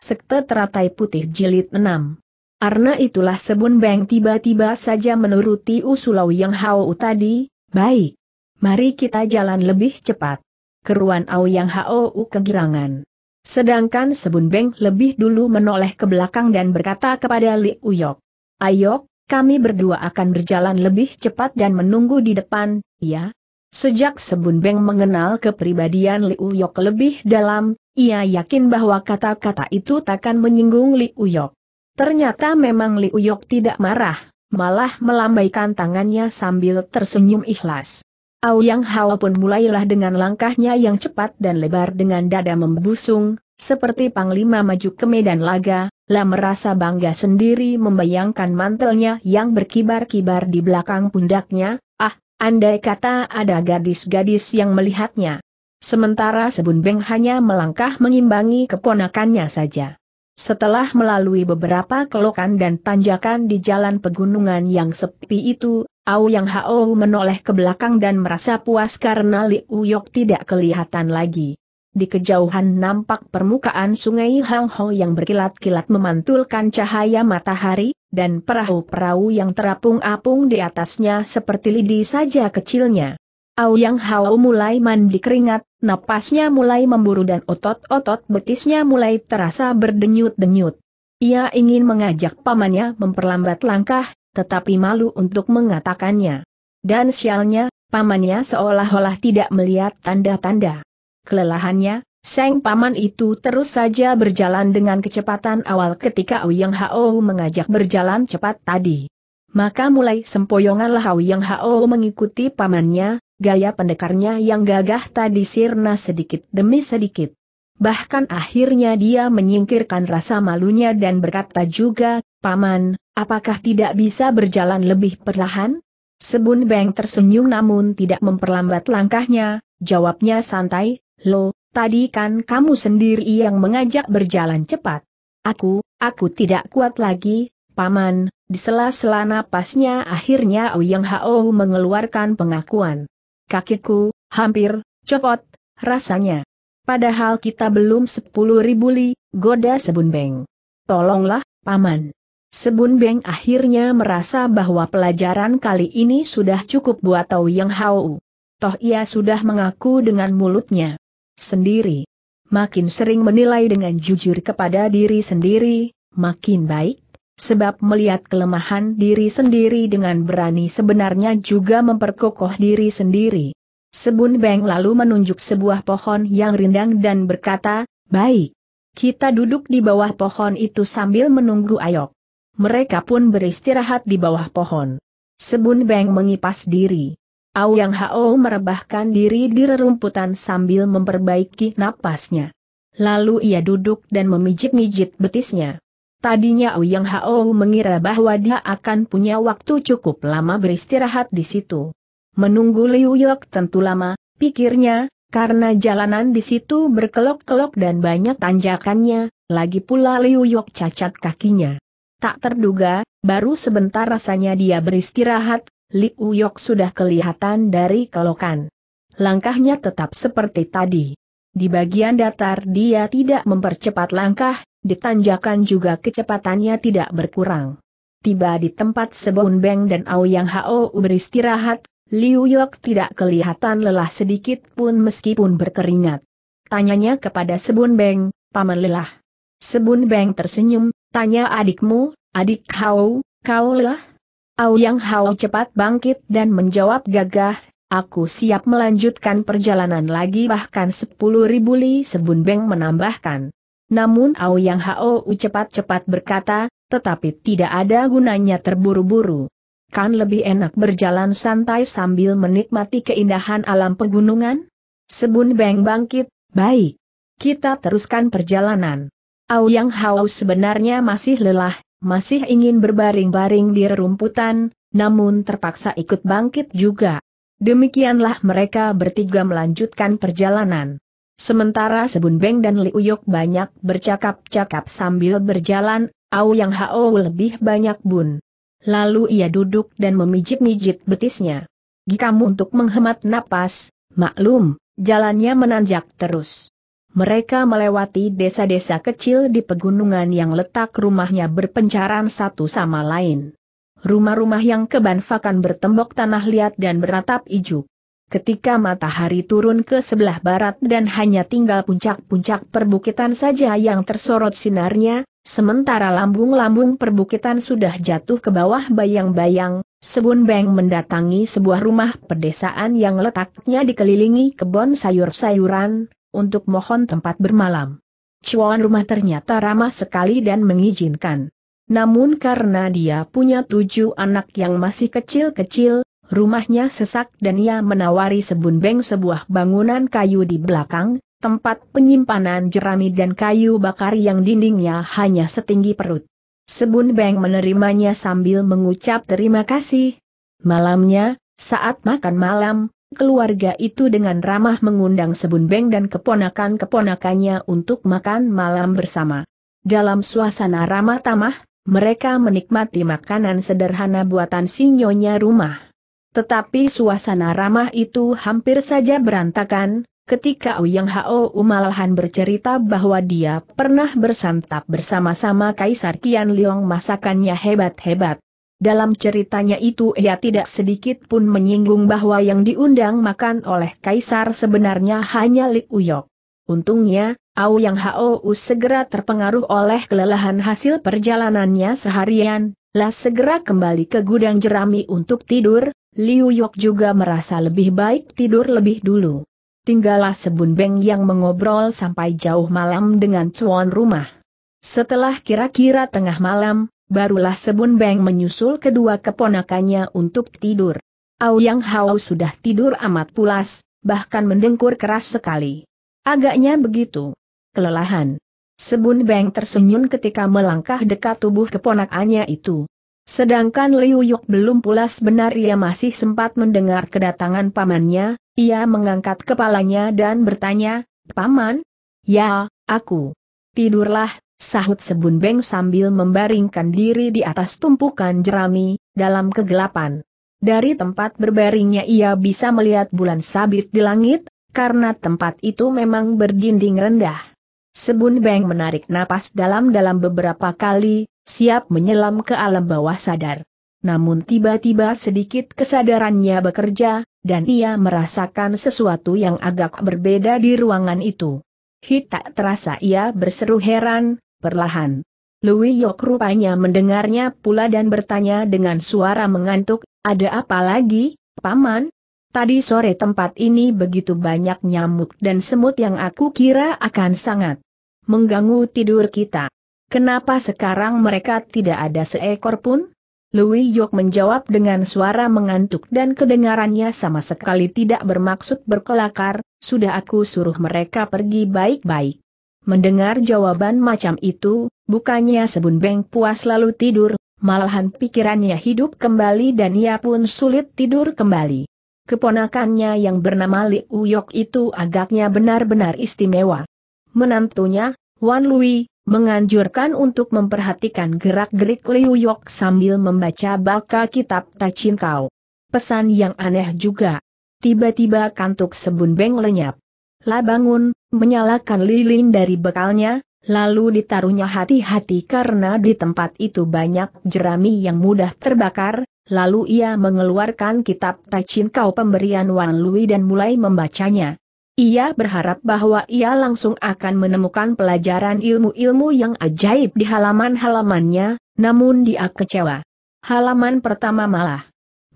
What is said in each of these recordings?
Sekte Teratai Putih Jilid 6 Karena itulah Sebun Beng tiba-tiba saja menuruti usulau yang Hao tadi, baik. Mari kita jalan lebih cepat. Keruan Au yang Hao kegirangan. Sedangkan Sebun Beng lebih dulu menoleh ke belakang dan berkata kepada Li Uyok. Ayo, kami berdua akan berjalan lebih cepat dan menunggu di depan, ya? Sejak Sebun Beng mengenal kepribadian Liuyok Uyok lebih dalam, ia yakin bahwa kata-kata itu takkan menyinggung Li Uyok. Ternyata memang Li Uyok tidak marah, malah melambaikan tangannya sambil tersenyum ikhlas. Auyang Hawa pun mulailah dengan langkahnya yang cepat dan lebar dengan dada membusung, seperti panglima maju ke medan laga, lah merasa bangga sendiri membayangkan mantelnya yang berkibar-kibar di belakang pundaknya, ah, andai kata ada gadis-gadis yang melihatnya. Sementara Sebun Beng hanya melangkah mengimbangi keponakannya saja. Setelah melalui beberapa kelokan dan tanjakan di jalan pegunungan yang sepi itu, Au Yang Hao menoleh ke belakang dan merasa puas karena Liu Yok tidak kelihatan lagi. Di kejauhan nampak permukaan sungai Hang Ho yang berkilat-kilat memantulkan cahaya matahari, dan perahu-perahu yang terapung-apung di atasnya seperti lidi saja kecilnya. Auyang Hao mulai mandi keringat, napasnya mulai memburu dan otot-otot betisnya mulai terasa berdenyut-denyut. Ia ingin mengajak pamannya memperlambat langkah, tetapi malu untuk mengatakannya. Dan sialnya, pamannya seolah-olah tidak melihat tanda-tanda. Kelelahannya, Seng paman itu terus saja berjalan dengan kecepatan awal ketika Auyang Hao mengajak berjalan cepat tadi. Maka mulai sempoyonganlah Auyang Hao mengikuti pamannya, gaya pendekarnya yang gagah tadi sirna sedikit demi sedikit. Bahkan akhirnya dia menyingkirkan rasa malunya dan berkata juga, Paman, apakah tidak bisa berjalan lebih perlahan? Sebun Beng tersenyum namun tidak memperlambat langkahnya, jawabnya santai, Lo, tadi kan kamu sendiri yang mengajak berjalan cepat. Aku, aku tidak kuat lagi, Paman, di sela-sela napasnya akhirnya Ouyang Hao oh mengeluarkan pengakuan kakiku, hampir, copot, rasanya. Padahal kita belum sepuluh ribu li, goda Sebun Beng. Tolonglah, Paman. Sebun Beng akhirnya merasa bahwa pelajaran kali ini sudah cukup buat Tau Yang Hau. Toh ia sudah mengaku dengan mulutnya sendiri. Makin sering menilai dengan jujur kepada diri sendiri, makin baik, sebab melihat kelemahan diri sendiri dengan berani sebenarnya juga memperkokoh diri sendiri. Sebun Beng lalu menunjuk sebuah pohon yang rindang dan berkata, Baik, kita duduk di bawah pohon itu sambil menunggu Ayok. Mereka pun beristirahat di bawah pohon. Sebun Beng mengipas diri. Au Yang Hao merebahkan diri di rerumputan sambil memperbaiki napasnya. Lalu ia duduk dan memijit-mijit betisnya. Tadinya Uyang Hao mengira bahwa dia akan punya waktu cukup lama beristirahat di situ. Menunggu Liu Yok tentu lama, pikirnya, karena jalanan di situ berkelok-kelok dan banyak tanjakannya, lagi pula Liu Yok cacat kakinya. Tak terduga, baru sebentar rasanya dia beristirahat, Liu Yok sudah kelihatan dari kelokan. Langkahnya tetap seperti tadi. Di bagian datar dia tidak mempercepat langkah, ditanjakan juga kecepatannya tidak berkurang. Tiba di tempat Sebun Beng dan Aoyang Hao beristirahat, Liu Yok tidak kelihatan lelah sedikit pun meskipun berkeringat. Tanyanya kepada Sebun Beng, Paman lelah. Sebun Beng tersenyum, tanya adikmu, adik Hao, kau lelah? Aoyang Hao cepat bangkit dan menjawab gagah, aku siap melanjutkan perjalanan lagi bahkan sepuluh ribu li Sebun Beng menambahkan. Namun Ao Yang Hao cepat-cepat berkata, tetapi tidak ada gunanya terburu-buru. Kan lebih enak berjalan santai sambil menikmati keindahan alam pegunungan? Sebun Beng bangkit, baik. Kita teruskan perjalanan. Ao Yang Hao sebenarnya masih lelah, masih ingin berbaring-baring di rerumputan, namun terpaksa ikut bangkit juga. Demikianlah mereka bertiga melanjutkan perjalanan. Sementara Sebun Beng dan Liuyok banyak bercakap-cakap sambil berjalan, Au Yang Hao lebih banyak bun. Lalu ia duduk dan memijit-mijit betisnya. Gikamu untuk menghemat napas, maklum, jalannya menanjak terus. Mereka melewati desa-desa kecil di pegunungan yang letak rumahnya berpencaran satu sama lain. Rumah-rumah yang kebanfakan bertembok tanah liat dan beratap ijuk. Ketika matahari turun ke sebelah barat dan hanya tinggal puncak-puncak perbukitan saja yang tersorot sinarnya, sementara lambung-lambung perbukitan sudah jatuh ke bawah bayang-bayang, Sebun Beng mendatangi sebuah rumah pedesaan yang letaknya dikelilingi kebun sayur-sayuran, untuk mohon tempat bermalam. Cuan rumah ternyata ramah sekali dan mengizinkan. Namun karena dia punya tujuh anak yang masih kecil-kecil, Rumahnya sesak dan ia menawari sebunbeng sebuah bangunan kayu di belakang, tempat penyimpanan jerami dan kayu bakar yang dindingnya hanya setinggi perut. Sebun Beng menerimanya sambil mengucap terima kasih. Malamnya, saat makan malam, keluarga itu dengan ramah mengundang Sebun Beng dan keponakan-keponakannya untuk makan malam bersama. Dalam suasana ramah tamah, mereka menikmati makanan sederhana buatan sinyonya rumah. Tetapi suasana ramah itu hampir saja berantakan, ketika Uyang Hao Umalahan bercerita bahwa dia pernah bersantap bersama-sama Kaisar Tian Liong masakannya hebat-hebat. Dalam ceritanya itu ia tidak sedikit pun menyinggung bahwa yang diundang makan oleh Kaisar sebenarnya hanya Li Uyok. Untungnya, Au Yang Hao U segera terpengaruh oleh kelelahan hasil perjalanannya seharian, lah segera kembali ke gudang jerami untuk tidur, Liu Yok juga merasa lebih baik tidur lebih dulu. Tinggallah Sebun Beng yang mengobrol sampai jauh malam dengan cuan rumah. Setelah kira-kira tengah malam, barulah Sebun Beng menyusul kedua keponakannya untuk tidur. Auyang Hao sudah tidur amat pulas, bahkan mendengkur keras sekali. Agaknya begitu. Kelelahan. Sebun Beng tersenyum ketika melangkah dekat tubuh keponakannya itu. Sedangkan Liu Yuk belum pulas benar ia masih sempat mendengar kedatangan pamannya, ia mengangkat kepalanya dan bertanya, Paman? Ya, aku. Tidurlah, sahut Sebun Beng sambil membaringkan diri di atas tumpukan jerami, dalam kegelapan. Dari tempat berbaringnya ia bisa melihat bulan sabit di langit, karena tempat itu memang berdinding rendah. Sebun Beng menarik napas dalam-dalam beberapa kali, siap menyelam ke alam bawah sadar. Namun tiba-tiba sedikit kesadarannya bekerja, dan ia merasakan sesuatu yang agak berbeda di ruangan itu. Hit tak terasa ia berseru heran, perlahan. Louis Yok rupanya mendengarnya pula dan bertanya dengan suara mengantuk, ada apa lagi, Paman? Tadi sore tempat ini begitu banyak nyamuk dan semut yang aku kira akan sangat mengganggu tidur kita. Kenapa sekarang mereka tidak ada seekor pun? Louis Yok menjawab dengan suara mengantuk dan kedengarannya sama sekali tidak bermaksud berkelakar, sudah aku suruh mereka pergi baik-baik. Mendengar jawaban macam itu, bukannya Sebun Beng puas lalu tidur, malahan pikirannya hidup kembali dan ia pun sulit tidur kembali. Keponakannya yang bernama Li Uyok itu agaknya benar-benar istimewa. Menantunya, Wan Lui, menganjurkan untuk memperhatikan gerak-gerik Liu Yok sambil membaca baka kitab Tachin Kau. Pesan yang aneh juga. Tiba-tiba kantuk sebun beng lenyap. La bangun, menyalakan lilin dari bekalnya, lalu ditaruhnya hati-hati karena di tempat itu banyak jerami yang mudah terbakar, lalu ia mengeluarkan kitab Tachin Kau pemberian Wan Lui dan mulai membacanya. Ia berharap bahwa ia langsung akan menemukan pelajaran ilmu-ilmu yang ajaib di halaman-halamannya, namun dia kecewa. Halaman pertama malah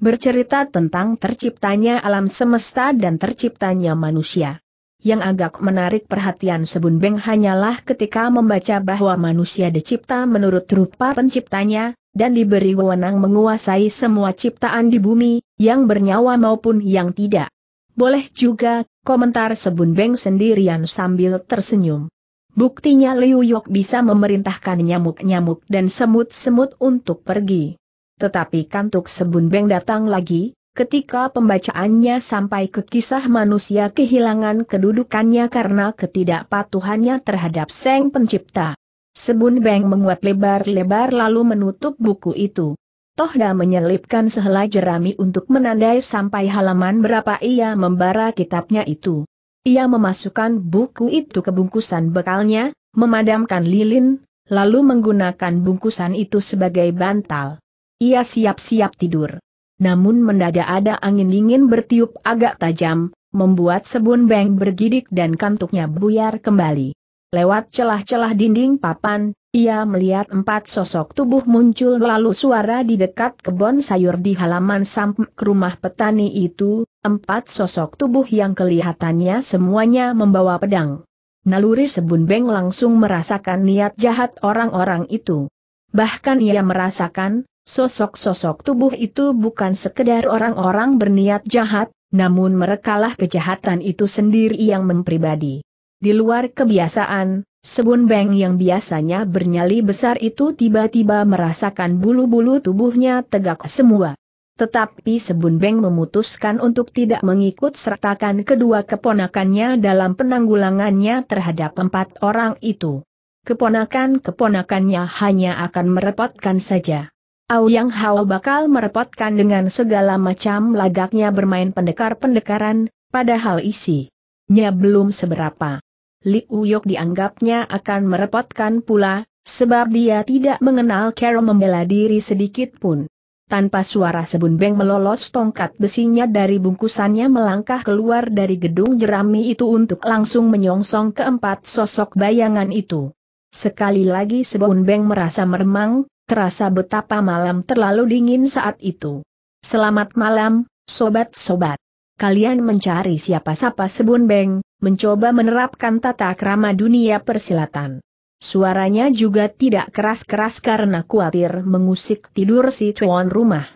bercerita tentang terciptanya alam semesta dan terciptanya manusia. Yang agak menarik perhatian sebun beng hanyalah ketika membaca bahwa manusia dicipta menurut rupa penciptanya, dan diberi wewenang menguasai semua ciptaan di bumi, yang bernyawa maupun yang tidak. Boleh juga, komentar Sebun Beng sendirian sambil tersenyum. Buktinya Liu Yok bisa memerintahkan nyamuk-nyamuk dan semut-semut untuk pergi. Tetapi kantuk Sebun Beng datang lagi, ketika pembacaannya sampai ke kisah manusia kehilangan kedudukannya karena ketidakpatuhannya terhadap Seng Pencipta. Sebun Beng menguat lebar-lebar lalu menutup buku itu. Tohda menyelipkan sehelai jerami untuk menandai sampai halaman berapa ia membara kitabnya itu. Ia memasukkan buku itu ke bungkusan bekalnya, memadamkan lilin, lalu menggunakan bungkusan itu sebagai bantal. Ia siap-siap tidur. Namun mendadak ada angin dingin bertiup agak tajam, membuat sebun beng bergidik dan kantuknya buyar kembali. Lewat celah-celah dinding papan, ia melihat empat sosok tubuh muncul lalu suara di dekat kebun sayur di halaman samping rumah petani itu, empat sosok tubuh yang kelihatannya semuanya membawa pedang. Naluri sebun beng langsung merasakan niat jahat orang-orang itu. Bahkan ia merasakan, sosok-sosok tubuh itu bukan sekedar orang-orang berniat jahat, namun merekalah kejahatan itu sendiri yang mempribadi. Di luar kebiasaan, Sebun Beng yang biasanya bernyali besar itu tiba-tiba merasakan bulu-bulu tubuhnya tegak semua. Tetapi Sebun Beng memutuskan untuk tidak mengikut sertakan kedua keponakannya dalam penanggulangannya terhadap empat orang itu. Keponakan-keponakannya hanya akan merepotkan saja. Auyang Hao bakal merepotkan dengan segala macam lagaknya bermain pendekar-pendekaran, padahal isi. Nya belum seberapa. Li Uyok dianggapnya akan merepotkan pula, sebab dia tidak mengenal Kero membela diri sedikit pun. Tanpa suara Sebun Beng melolos tongkat besinya dari bungkusannya melangkah keluar dari gedung jerami itu untuk langsung menyongsong keempat sosok bayangan itu. Sekali lagi Sebun Beng merasa meremang, terasa betapa malam terlalu dingin saat itu. Selamat malam, sobat-sobat kalian mencari siapa sapa Sebun Beng, mencoba menerapkan tata krama dunia persilatan. Suaranya juga tidak keras-keras karena khawatir mengusik tidur si tuan rumah.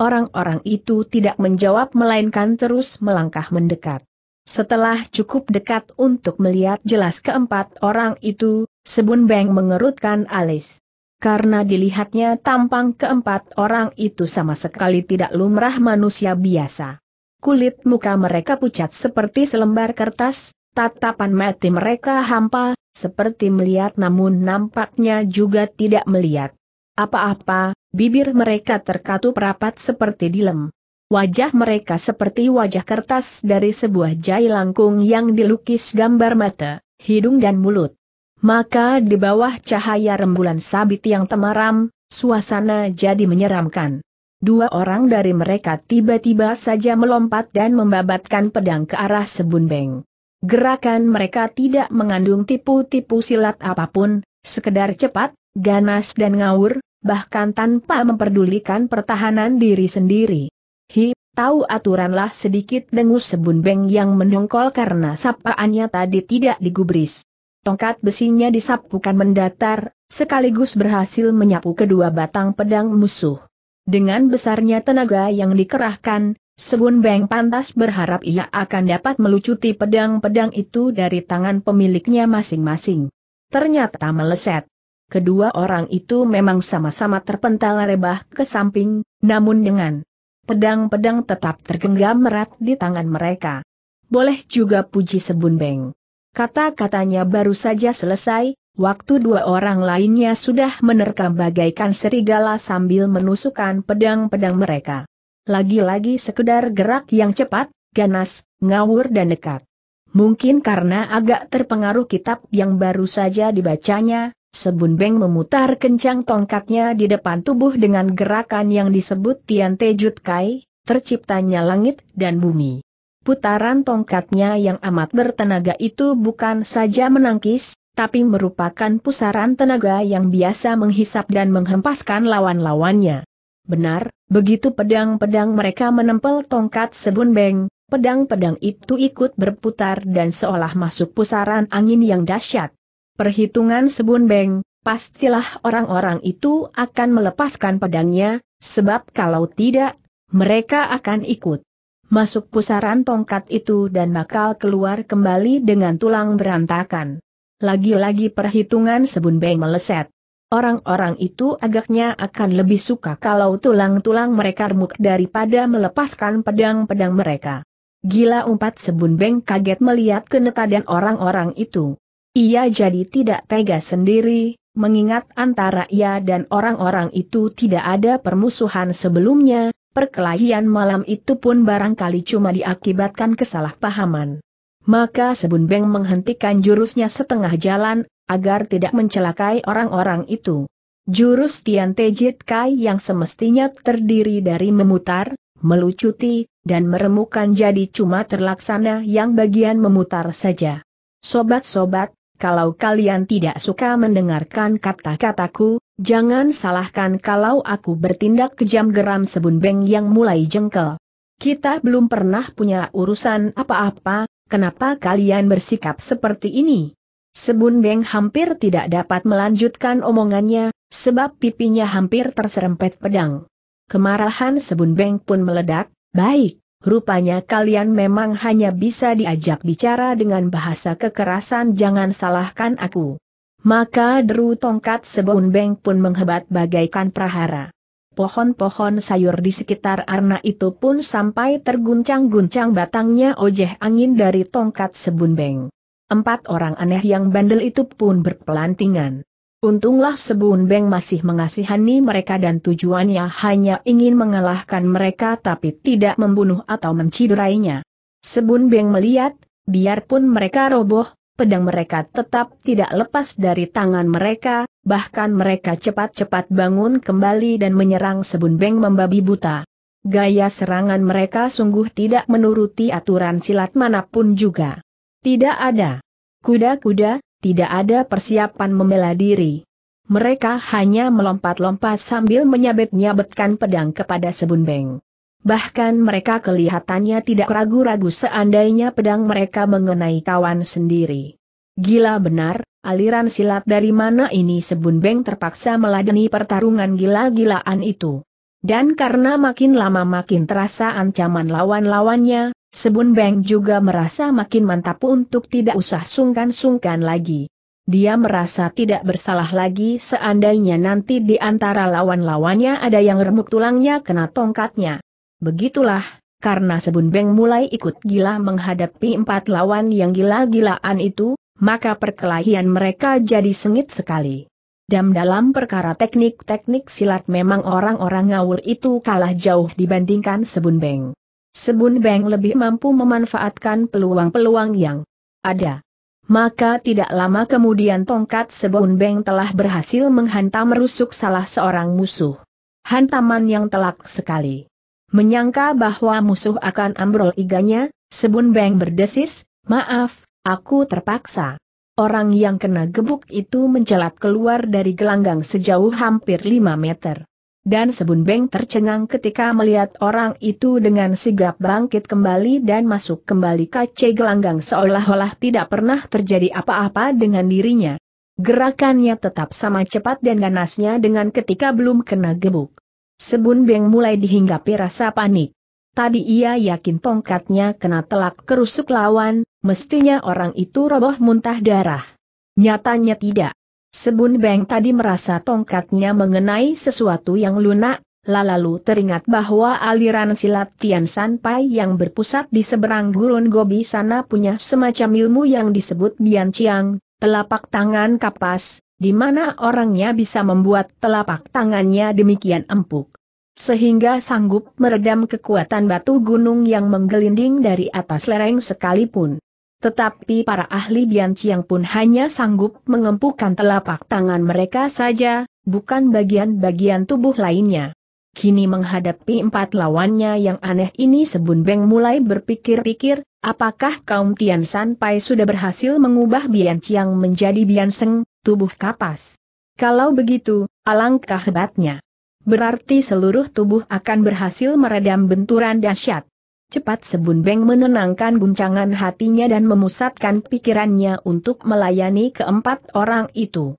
Orang-orang itu tidak menjawab melainkan terus melangkah mendekat. Setelah cukup dekat untuk melihat jelas keempat orang itu, Sebun Beng mengerutkan alis. Karena dilihatnya tampang keempat orang itu sama sekali tidak lumrah manusia biasa kulit muka mereka pucat seperti selembar kertas, tatapan mati mereka hampa, seperti melihat namun nampaknya juga tidak melihat. Apa-apa, bibir mereka terkatup rapat seperti dilem. Wajah mereka seperti wajah kertas dari sebuah jai langkung yang dilukis gambar mata, hidung dan mulut. Maka di bawah cahaya rembulan sabit yang temaram, suasana jadi menyeramkan. Dua orang dari mereka tiba-tiba saja melompat dan membabatkan pedang ke arah Sebun Beng. Gerakan mereka tidak mengandung tipu-tipu silat apapun, sekedar cepat, ganas dan ngawur, bahkan tanpa memperdulikan pertahanan diri sendiri. Hi, tahu aturanlah sedikit dengus Sebun Beng yang mendongkol karena sapaannya tadi tidak digubris. Tongkat besinya disapukan mendatar, sekaligus berhasil menyapu kedua batang pedang musuh. Dengan besarnya tenaga yang dikerahkan, Sebun Beng pantas berharap ia akan dapat melucuti pedang-pedang itu dari tangan pemiliknya masing-masing. Ternyata meleset. Kedua orang itu memang sama-sama terpental rebah ke samping, namun dengan pedang-pedang tetap tergenggam erat di tangan mereka. Boleh juga puji Sebun Beng. Kata-katanya baru saja selesai, Waktu dua orang lainnya sudah menerkam bagaikan serigala sambil menusukkan pedang-pedang mereka. Lagi-lagi sekedar gerak yang cepat, ganas, ngawur dan dekat. Mungkin karena agak terpengaruh kitab yang baru saja dibacanya, Sebun Beng memutar kencang tongkatnya di depan tubuh dengan gerakan yang disebut Tian Te Jut Kai, terciptanya langit dan bumi. Putaran tongkatnya yang amat bertenaga itu bukan saja menangkis, tapi merupakan pusaran tenaga yang biasa menghisap dan menghempaskan lawan-lawannya. Benar, begitu pedang-pedang mereka menempel tongkat sebun beng, pedang-pedang itu ikut berputar dan seolah masuk pusaran angin yang dahsyat. Perhitungan sebun beng, pastilah orang-orang itu akan melepaskan pedangnya, sebab kalau tidak, mereka akan ikut masuk pusaran tongkat itu dan bakal keluar kembali dengan tulang berantakan. Lagi-lagi perhitungan Sebun Beng meleset. Orang-orang itu agaknya akan lebih suka kalau tulang-tulang mereka remuk daripada melepaskan pedang-pedang mereka. Gila umpat Beng kaget melihat kenekadan orang-orang itu. Ia jadi tidak tega sendiri, mengingat antara ia dan orang-orang itu tidak ada permusuhan sebelumnya, perkelahian malam itu pun barangkali cuma diakibatkan kesalahpahaman. Maka Sebun Beng menghentikan jurusnya setengah jalan, agar tidak mencelakai orang-orang itu. Jurus Tian Tejit Kai yang semestinya terdiri dari memutar, melucuti, dan meremukan jadi cuma terlaksana yang bagian memutar saja. Sobat-sobat, kalau kalian tidak suka mendengarkan kata-kataku, jangan salahkan kalau aku bertindak kejam geram sebun beng yang mulai jengkel. Kita belum pernah punya urusan apa-apa, Kenapa kalian bersikap seperti ini? Sebun Beng hampir tidak dapat melanjutkan omongannya, sebab pipinya hampir terserempet pedang. Kemarahan Sebun Beng pun meledak, baik, rupanya kalian memang hanya bisa diajak bicara dengan bahasa kekerasan jangan salahkan aku. Maka deru tongkat Sebun Beng pun menghebat bagaikan prahara. Pohon-pohon sayur di sekitar arna itu pun sampai terguncang-guncang batangnya ojeh angin dari tongkat sebunbeng. Empat orang aneh yang bandel itu pun berpelantingan. Untunglah sebunbeng masih mengasihani mereka dan tujuannya hanya ingin mengalahkan mereka tapi tidak membunuh atau menciderainya. Sebunbeng melihat, biarpun mereka roboh, pedang mereka tetap tidak lepas dari tangan mereka, bahkan mereka cepat-cepat bangun kembali dan menyerang sebun beng membabi buta. Gaya serangan mereka sungguh tidak menuruti aturan silat manapun juga. Tidak ada kuda-kuda, tidak ada persiapan membela diri. Mereka hanya melompat-lompat sambil menyabet-nyabetkan pedang kepada sebun beng. Bahkan mereka kelihatannya tidak ragu-ragu seandainya pedang mereka mengenai kawan sendiri. Gila benar, aliran silat dari mana ini Sebun Beng terpaksa meladeni pertarungan gila-gilaan itu. Dan karena makin lama makin terasa ancaman lawan-lawannya, Sebun Beng juga merasa makin mantap untuk tidak usah sungkan-sungkan lagi. Dia merasa tidak bersalah lagi seandainya nanti di antara lawan-lawannya ada yang remuk tulangnya kena tongkatnya. Begitulah, karena sebun beng mulai ikut gila menghadapi empat lawan yang gila-gilaan itu, maka perkelahian mereka jadi sengit sekali. Dan dalam perkara teknik-teknik silat memang orang-orang ngawur itu kalah jauh dibandingkan sebun beng. sebun beng lebih mampu memanfaatkan peluang-peluang yang ada. Maka tidak lama kemudian tongkat sebun beng telah berhasil menghantam rusuk salah seorang musuh. Hantaman yang telak sekali. Menyangka bahwa musuh akan ambrol iganya, Sebun Beng berdesis, maaf, aku terpaksa. Orang yang kena gebuk itu mencelat keluar dari gelanggang sejauh hampir 5 meter. Dan Sebun Beng tercengang ketika melihat orang itu dengan sigap bangkit kembali dan masuk kembali kace gelanggang seolah-olah tidak pernah terjadi apa-apa dengan dirinya. Gerakannya tetap sama cepat dan ganasnya dengan ketika belum kena gebuk. Sebun Beng mulai dihinggapi rasa panik. Tadi ia yakin tongkatnya kena telak kerusuk lawan, mestinya orang itu roboh muntah darah. Nyatanya tidak. Sebun Beng tadi merasa tongkatnya mengenai sesuatu yang lunak, lalu teringat bahwa aliran silat Tian San Pai yang berpusat di seberang gurun Gobi sana punya semacam ilmu yang disebut Bian Chiang, telapak tangan kapas, di mana orangnya bisa membuat telapak tangannya demikian empuk. Sehingga sanggup meredam kekuatan batu gunung yang menggelinding dari atas lereng sekalipun. Tetapi para ahli Bianciang pun hanya sanggup mengempukkan telapak tangan mereka saja, bukan bagian-bagian tubuh lainnya. Kini menghadapi empat lawannya yang aneh ini Sebun Beng mulai berpikir-pikir, apakah kaum Tian Sanpai sudah berhasil mengubah Bian menjadi Bian tubuh kapas. Kalau begitu, alangkah hebatnya. Berarti seluruh tubuh akan berhasil meredam benturan dahsyat. Cepat Sebun Beng menenangkan guncangan hatinya dan memusatkan pikirannya untuk melayani keempat orang itu.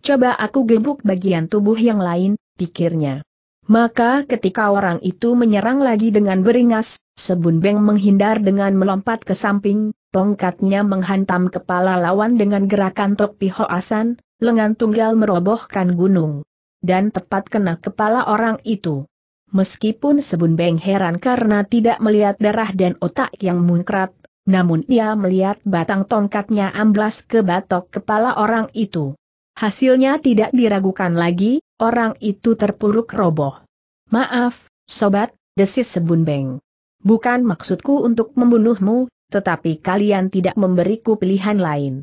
Coba aku gebuk bagian tubuh yang lain, pikirnya. Maka ketika orang itu menyerang lagi dengan beringas, Sebun Beng menghindar dengan melompat ke samping, Tongkatnya menghantam kepala lawan dengan gerakan topi hoasan, lengan tunggal merobohkan gunung. Dan tepat kena kepala orang itu. Meskipun Sebun Beng heran karena tidak melihat darah dan otak yang munkrat, namun ia melihat batang tongkatnya amblas ke batok kepala orang itu. Hasilnya tidak diragukan lagi, orang itu terpuruk roboh. Maaf, sobat, desis Sebun Beng. Bukan maksudku untuk membunuhmu, tetapi kalian tidak memberiku pilihan lain.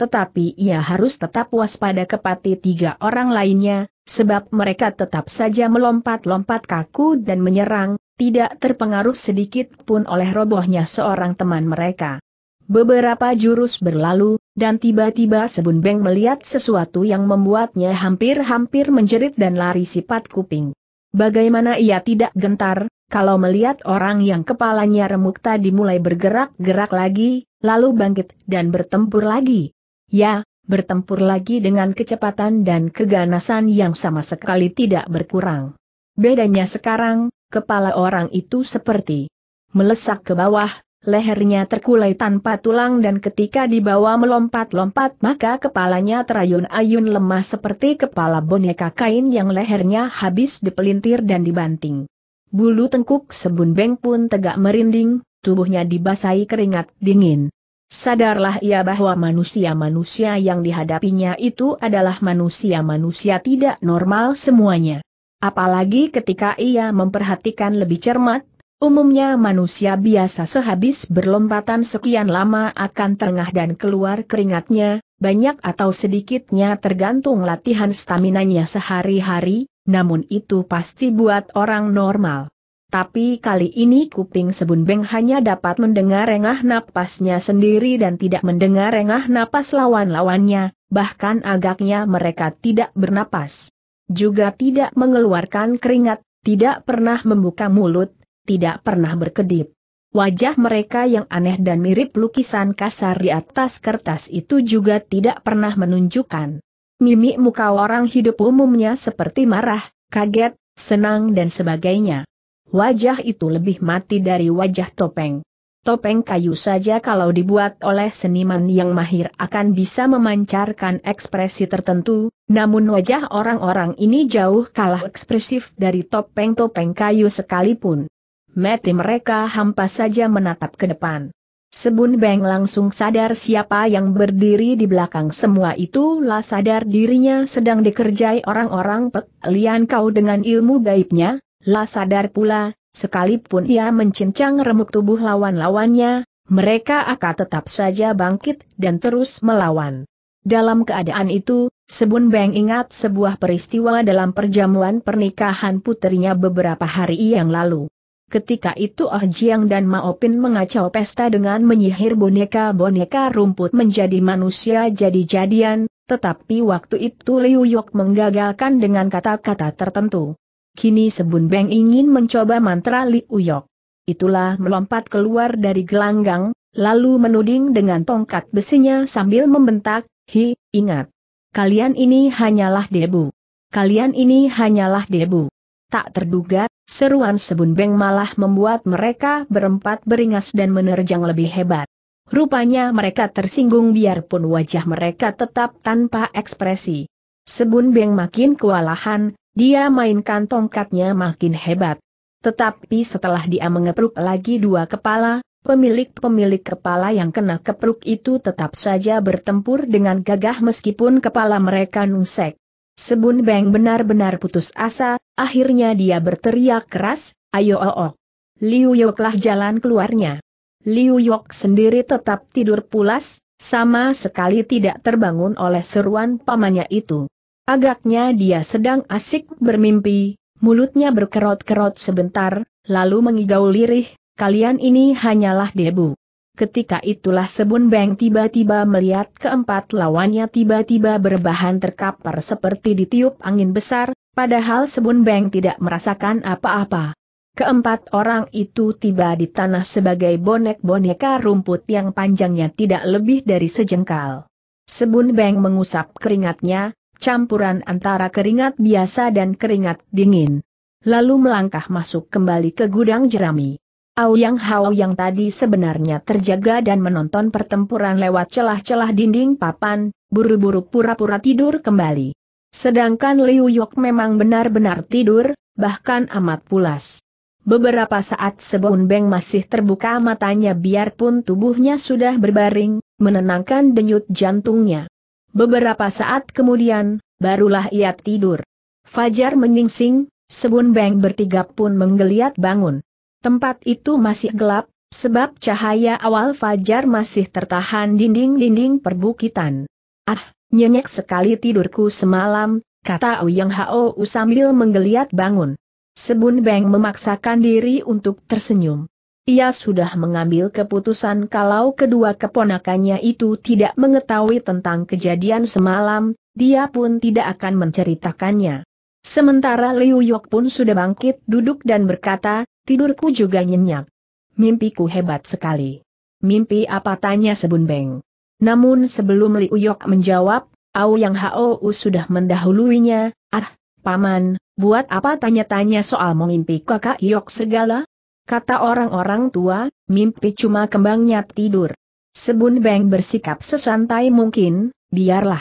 Tetapi ia harus tetap waspada kepati tiga orang lainnya, sebab mereka tetap saja melompat-lompat kaku dan menyerang, tidak terpengaruh sedikit pun oleh robohnya seorang teman mereka. Beberapa jurus berlalu, dan tiba-tiba Sebun Beng melihat sesuatu yang membuatnya hampir-hampir menjerit dan lari sifat kuping. Bagaimana ia tidak gentar, kalau melihat orang yang kepalanya remuk tadi mulai bergerak-gerak lagi, lalu bangkit dan bertempur lagi. Ya, bertempur lagi dengan kecepatan dan keganasan yang sama sekali tidak berkurang. Bedanya sekarang, kepala orang itu seperti melesak ke bawah, lehernya terkulai tanpa tulang dan ketika dibawa melompat-lompat maka kepalanya terayun-ayun lemah seperti kepala boneka kain yang lehernya habis dipelintir dan dibanting. Bulu tengkuk Sebun Beng pun tegak merinding, tubuhnya dibasahi keringat dingin. Sadarlah ia bahwa manusia-manusia yang dihadapinya itu adalah manusia-manusia tidak normal semuanya. Apalagi ketika ia memperhatikan lebih cermat, umumnya manusia biasa sehabis berlompatan sekian lama akan tengah dan keluar keringatnya, banyak atau sedikitnya tergantung latihan staminanya sehari-hari, namun itu pasti buat orang normal. Tapi kali ini kuping sebun-beng hanya dapat mendengar rengah napasnya sendiri dan tidak mendengar rengah napas lawan-lawannya, bahkan agaknya mereka tidak bernapas. Juga tidak mengeluarkan keringat, tidak pernah membuka mulut, tidak pernah berkedip. Wajah mereka yang aneh dan mirip lukisan kasar di atas kertas itu juga tidak pernah menunjukkan Mimik muka orang hidup umumnya seperti marah, kaget, senang dan sebagainya. Wajah itu lebih mati dari wajah topeng. Topeng kayu saja kalau dibuat oleh seniman yang mahir akan bisa memancarkan ekspresi tertentu, namun wajah orang-orang ini jauh kalah ekspresif dari topeng-topeng kayu sekalipun. Mati mereka hampa saja menatap ke depan. Sebun Beng langsung sadar siapa yang berdiri di belakang semua itu. Lah sadar dirinya sedang dikerjai orang-orang Pek Lian Kau dengan ilmu gaibnya, lah sadar pula, sekalipun ia mencincang remuk tubuh lawan-lawannya, mereka akan tetap saja bangkit dan terus melawan. Dalam keadaan itu, Sebun Beng ingat sebuah peristiwa dalam perjamuan pernikahan putrinya beberapa hari yang lalu. Ketika itu Ah Jiang dan Maopin mengacau pesta dengan menyihir boneka-boneka rumput menjadi manusia jadi-jadian, tetapi waktu itu Liu Yok menggagalkan dengan kata-kata tertentu. Kini Sebun Beng ingin mencoba mantra Liu Yok. Itulah melompat keluar dari gelanggang, lalu menuding dengan tongkat besinya sambil membentak, Hi, ingat. Kalian ini hanyalah debu. Kalian ini hanyalah debu tak terduga, seruan sebun beng malah membuat mereka berempat beringas dan menerjang lebih hebat. Rupanya mereka tersinggung biarpun wajah mereka tetap tanpa ekspresi. Sebun beng makin kewalahan, dia mainkan tongkatnya makin hebat. Tetapi setelah dia mengepruk lagi dua kepala, Pemilik-pemilik kepala yang kena kepruk itu tetap saja bertempur dengan gagah meskipun kepala mereka nungsek. Sebun Beng benar-benar putus asa, akhirnya dia berteriak keras, ayo ook. Oh, oh. Liu lah jalan keluarnya. Liu Yok sendiri tetap tidur pulas, sama sekali tidak terbangun oleh seruan pamannya itu. Agaknya dia sedang asik bermimpi, mulutnya berkerot-kerot sebentar, lalu mengigau lirih, kalian ini hanyalah debu. Ketika itulah Sebun Beng tiba-tiba melihat keempat lawannya tiba-tiba berbahan terkapar seperti ditiup angin besar, padahal Sebun Beng tidak merasakan apa-apa. Keempat orang itu tiba di tanah sebagai bonek-boneka rumput yang panjangnya tidak lebih dari sejengkal. Sebun Beng mengusap keringatnya, campuran antara keringat biasa dan keringat dingin. Lalu melangkah masuk kembali ke gudang jerami. Auyang Hao yang tadi sebenarnya terjaga dan menonton pertempuran lewat celah-celah dinding papan, buru-buru pura-pura tidur kembali. Sedangkan Liu Yok memang benar-benar tidur, bahkan amat pulas. Beberapa saat sebelum Beng masih terbuka matanya biarpun tubuhnya sudah berbaring, menenangkan denyut jantungnya. Beberapa saat kemudian, barulah ia tidur. Fajar menyingsing, Sebun Beng bertiga pun menggeliat bangun. Tempat itu masih gelap, sebab cahaya awal fajar masih tertahan dinding-dinding perbukitan. Ah, nyenyak sekali tidurku semalam, kata Uyang Hao sambil menggeliat bangun. Sebun Beng memaksakan diri untuk tersenyum. Ia sudah mengambil keputusan kalau kedua keponakannya itu tidak mengetahui tentang kejadian semalam, dia pun tidak akan menceritakannya. Sementara Liu Yok pun sudah bangkit duduk dan berkata, tidurku juga nyenyak. Mimpiku hebat sekali. Mimpi apa tanya Sebun Beng. Namun sebelum Liu Yok menjawab, Au Yang Hao sudah mendahuluinya, ah, paman, buat apa tanya-tanya soal mimpi kakak Yok segala? Kata orang-orang tua, mimpi cuma kembangnya tidur. Sebun Beng bersikap sesantai mungkin, biarlah.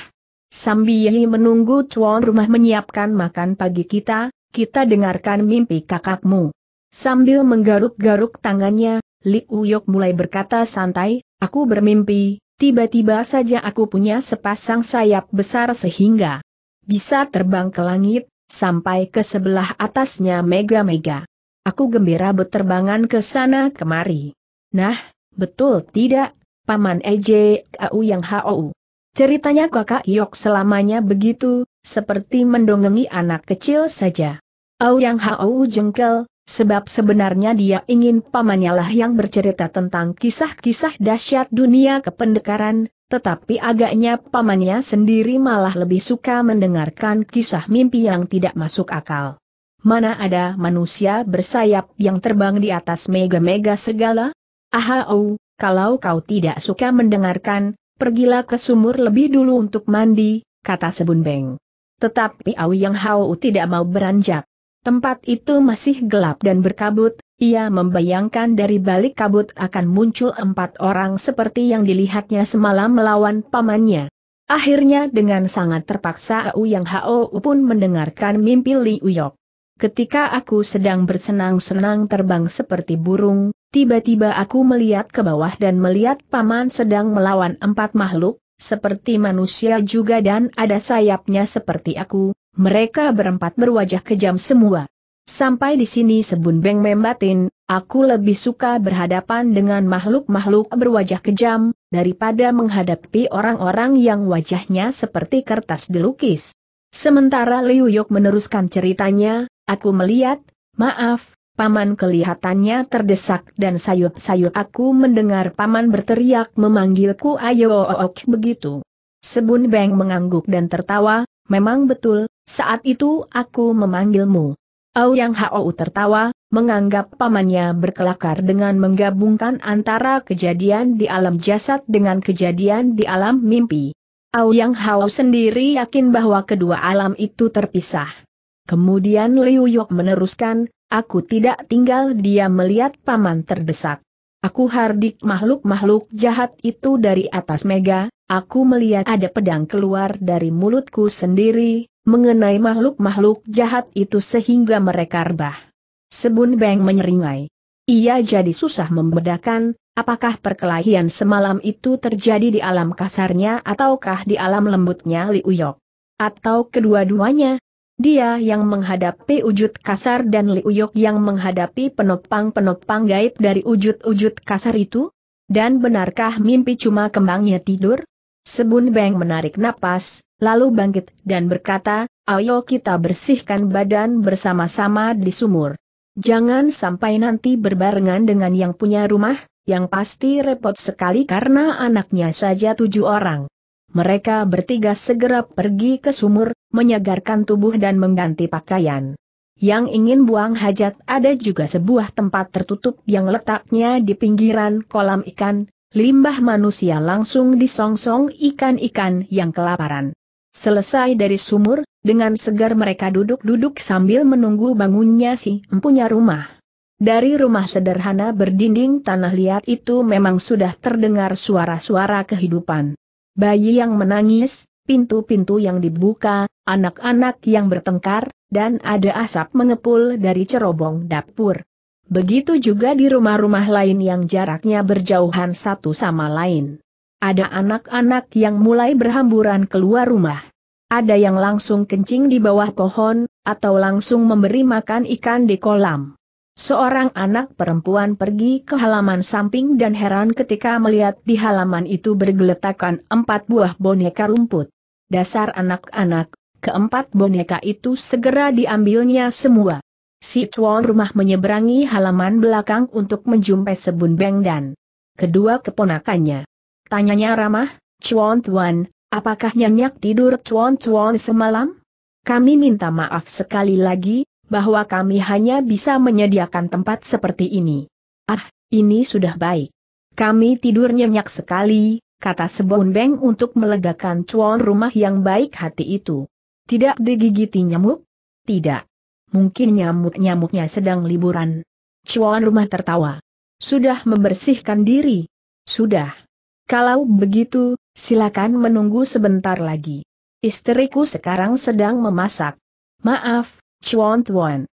Sambil menunggu tuan rumah menyiapkan makan pagi kita, kita dengarkan mimpi kakakmu. Sambil menggaruk-garuk tangannya, Li Uyok mulai berkata santai, aku bermimpi, tiba-tiba saja aku punya sepasang sayap besar sehingga bisa terbang ke langit, sampai ke sebelah atasnya mega-mega. Aku gembira berterbangan ke sana kemari. Nah, betul tidak, Paman Ejek Au yang Hou? Ceritanya kakak Yok selamanya begitu, seperti mendongengi anak kecil saja. Au Yang hau jengkel, sebab sebenarnya dia ingin pamannya lah yang bercerita tentang kisah-kisah dahsyat dunia kependekaran, tetapi agaknya pamannya sendiri malah lebih suka mendengarkan kisah mimpi yang tidak masuk akal. Mana ada manusia bersayap yang terbang di atas mega-mega segala? Ahau, kalau kau tidak suka mendengarkan, Pergilah ke sumur lebih dulu untuk mandi, kata Sebun Beng. Tetapi Awi Yang Hao tidak mau beranjak. Tempat itu masih gelap dan berkabut, ia membayangkan dari balik kabut akan muncul empat orang seperti yang dilihatnya semalam melawan pamannya. Akhirnya dengan sangat terpaksa Au Yang Hao pun mendengarkan mimpi Li Uyok. Ketika aku sedang bersenang-senang terbang seperti burung, Tiba-tiba aku melihat ke bawah dan melihat paman sedang melawan empat makhluk, seperti manusia juga dan ada sayapnya seperti aku, mereka berempat berwajah kejam semua. Sampai di sini sebun beng membatin, aku lebih suka berhadapan dengan makhluk-makhluk berwajah kejam, daripada menghadapi orang-orang yang wajahnya seperti kertas dilukis. Sementara Liu Yok meneruskan ceritanya, aku melihat, maaf, Paman kelihatannya terdesak dan sayup-sayup aku mendengar paman berteriak memanggilku ayo ok oh, oh, oh, begitu. Sebun Beng mengangguk dan tertawa, memang betul, saat itu aku memanggilmu. Au Yang hau tertawa, menganggap pamannya berkelakar dengan menggabungkan antara kejadian di alam jasad dengan kejadian di alam mimpi. Au Yang hau sendiri yakin bahwa kedua alam itu terpisah. Kemudian Liu Yok meneruskan, Aku tidak tinggal dia melihat paman terdesak. Aku hardik makhluk-makhluk jahat itu dari atas mega, aku melihat ada pedang keluar dari mulutku sendiri, mengenai makhluk-makhluk jahat itu sehingga mereka rebah. Sebun Beng menyeringai. Ia jadi susah membedakan, apakah perkelahian semalam itu terjadi di alam kasarnya ataukah di alam lembutnya Liuyok. Atau kedua-duanya, dia yang menghadapi wujud kasar dan Liuyok yang menghadapi penopang-penopang gaib dari wujud-wujud kasar itu? Dan benarkah mimpi cuma kembangnya tidur? Sebun Beng menarik napas, lalu bangkit dan berkata, ayo kita bersihkan badan bersama-sama di sumur. Jangan sampai nanti berbarengan dengan yang punya rumah, yang pasti repot sekali karena anaknya saja tujuh orang mereka bertiga segera pergi ke sumur, menyegarkan tubuh dan mengganti pakaian. Yang ingin buang hajat ada juga sebuah tempat tertutup yang letaknya di pinggiran kolam ikan, limbah manusia langsung disongsong ikan-ikan yang kelaparan. Selesai dari sumur, dengan segar mereka duduk-duduk sambil menunggu bangunnya si empunya rumah. Dari rumah sederhana berdinding tanah liat itu memang sudah terdengar suara-suara kehidupan bayi yang menangis, pintu-pintu yang dibuka, anak-anak yang bertengkar, dan ada asap mengepul dari cerobong dapur. Begitu juga di rumah-rumah lain yang jaraknya berjauhan satu sama lain. Ada anak-anak yang mulai berhamburan keluar rumah. Ada yang langsung kencing di bawah pohon, atau langsung memberi makan ikan di kolam. Seorang anak perempuan pergi ke halaman samping dan heran ketika melihat di halaman itu bergeletakan empat buah boneka rumput. Dasar anak-anak, keempat boneka itu segera diambilnya semua. Si tuan rumah menyeberangi halaman belakang untuk menjumpai Sebun Beng dan kedua keponakannya. Tanyanya ramah, Chuan Tuan, apakah nyenyak tidur Chuan Tuan semalam? Kami minta maaf sekali lagi, bahwa kami hanya bisa menyediakan tempat seperti ini. Ah, ini sudah baik. Kami tidur nyenyak sekali, kata Sebon Beng untuk melegakan cuan rumah yang baik hati itu. Tidak digigiti nyamuk? Tidak. Mungkin nyamuk-nyamuknya sedang liburan. Cuan rumah tertawa. Sudah membersihkan diri? Sudah. Kalau begitu, silakan menunggu sebentar lagi. Istriku sekarang sedang memasak. Maaf, Chuan Tuan.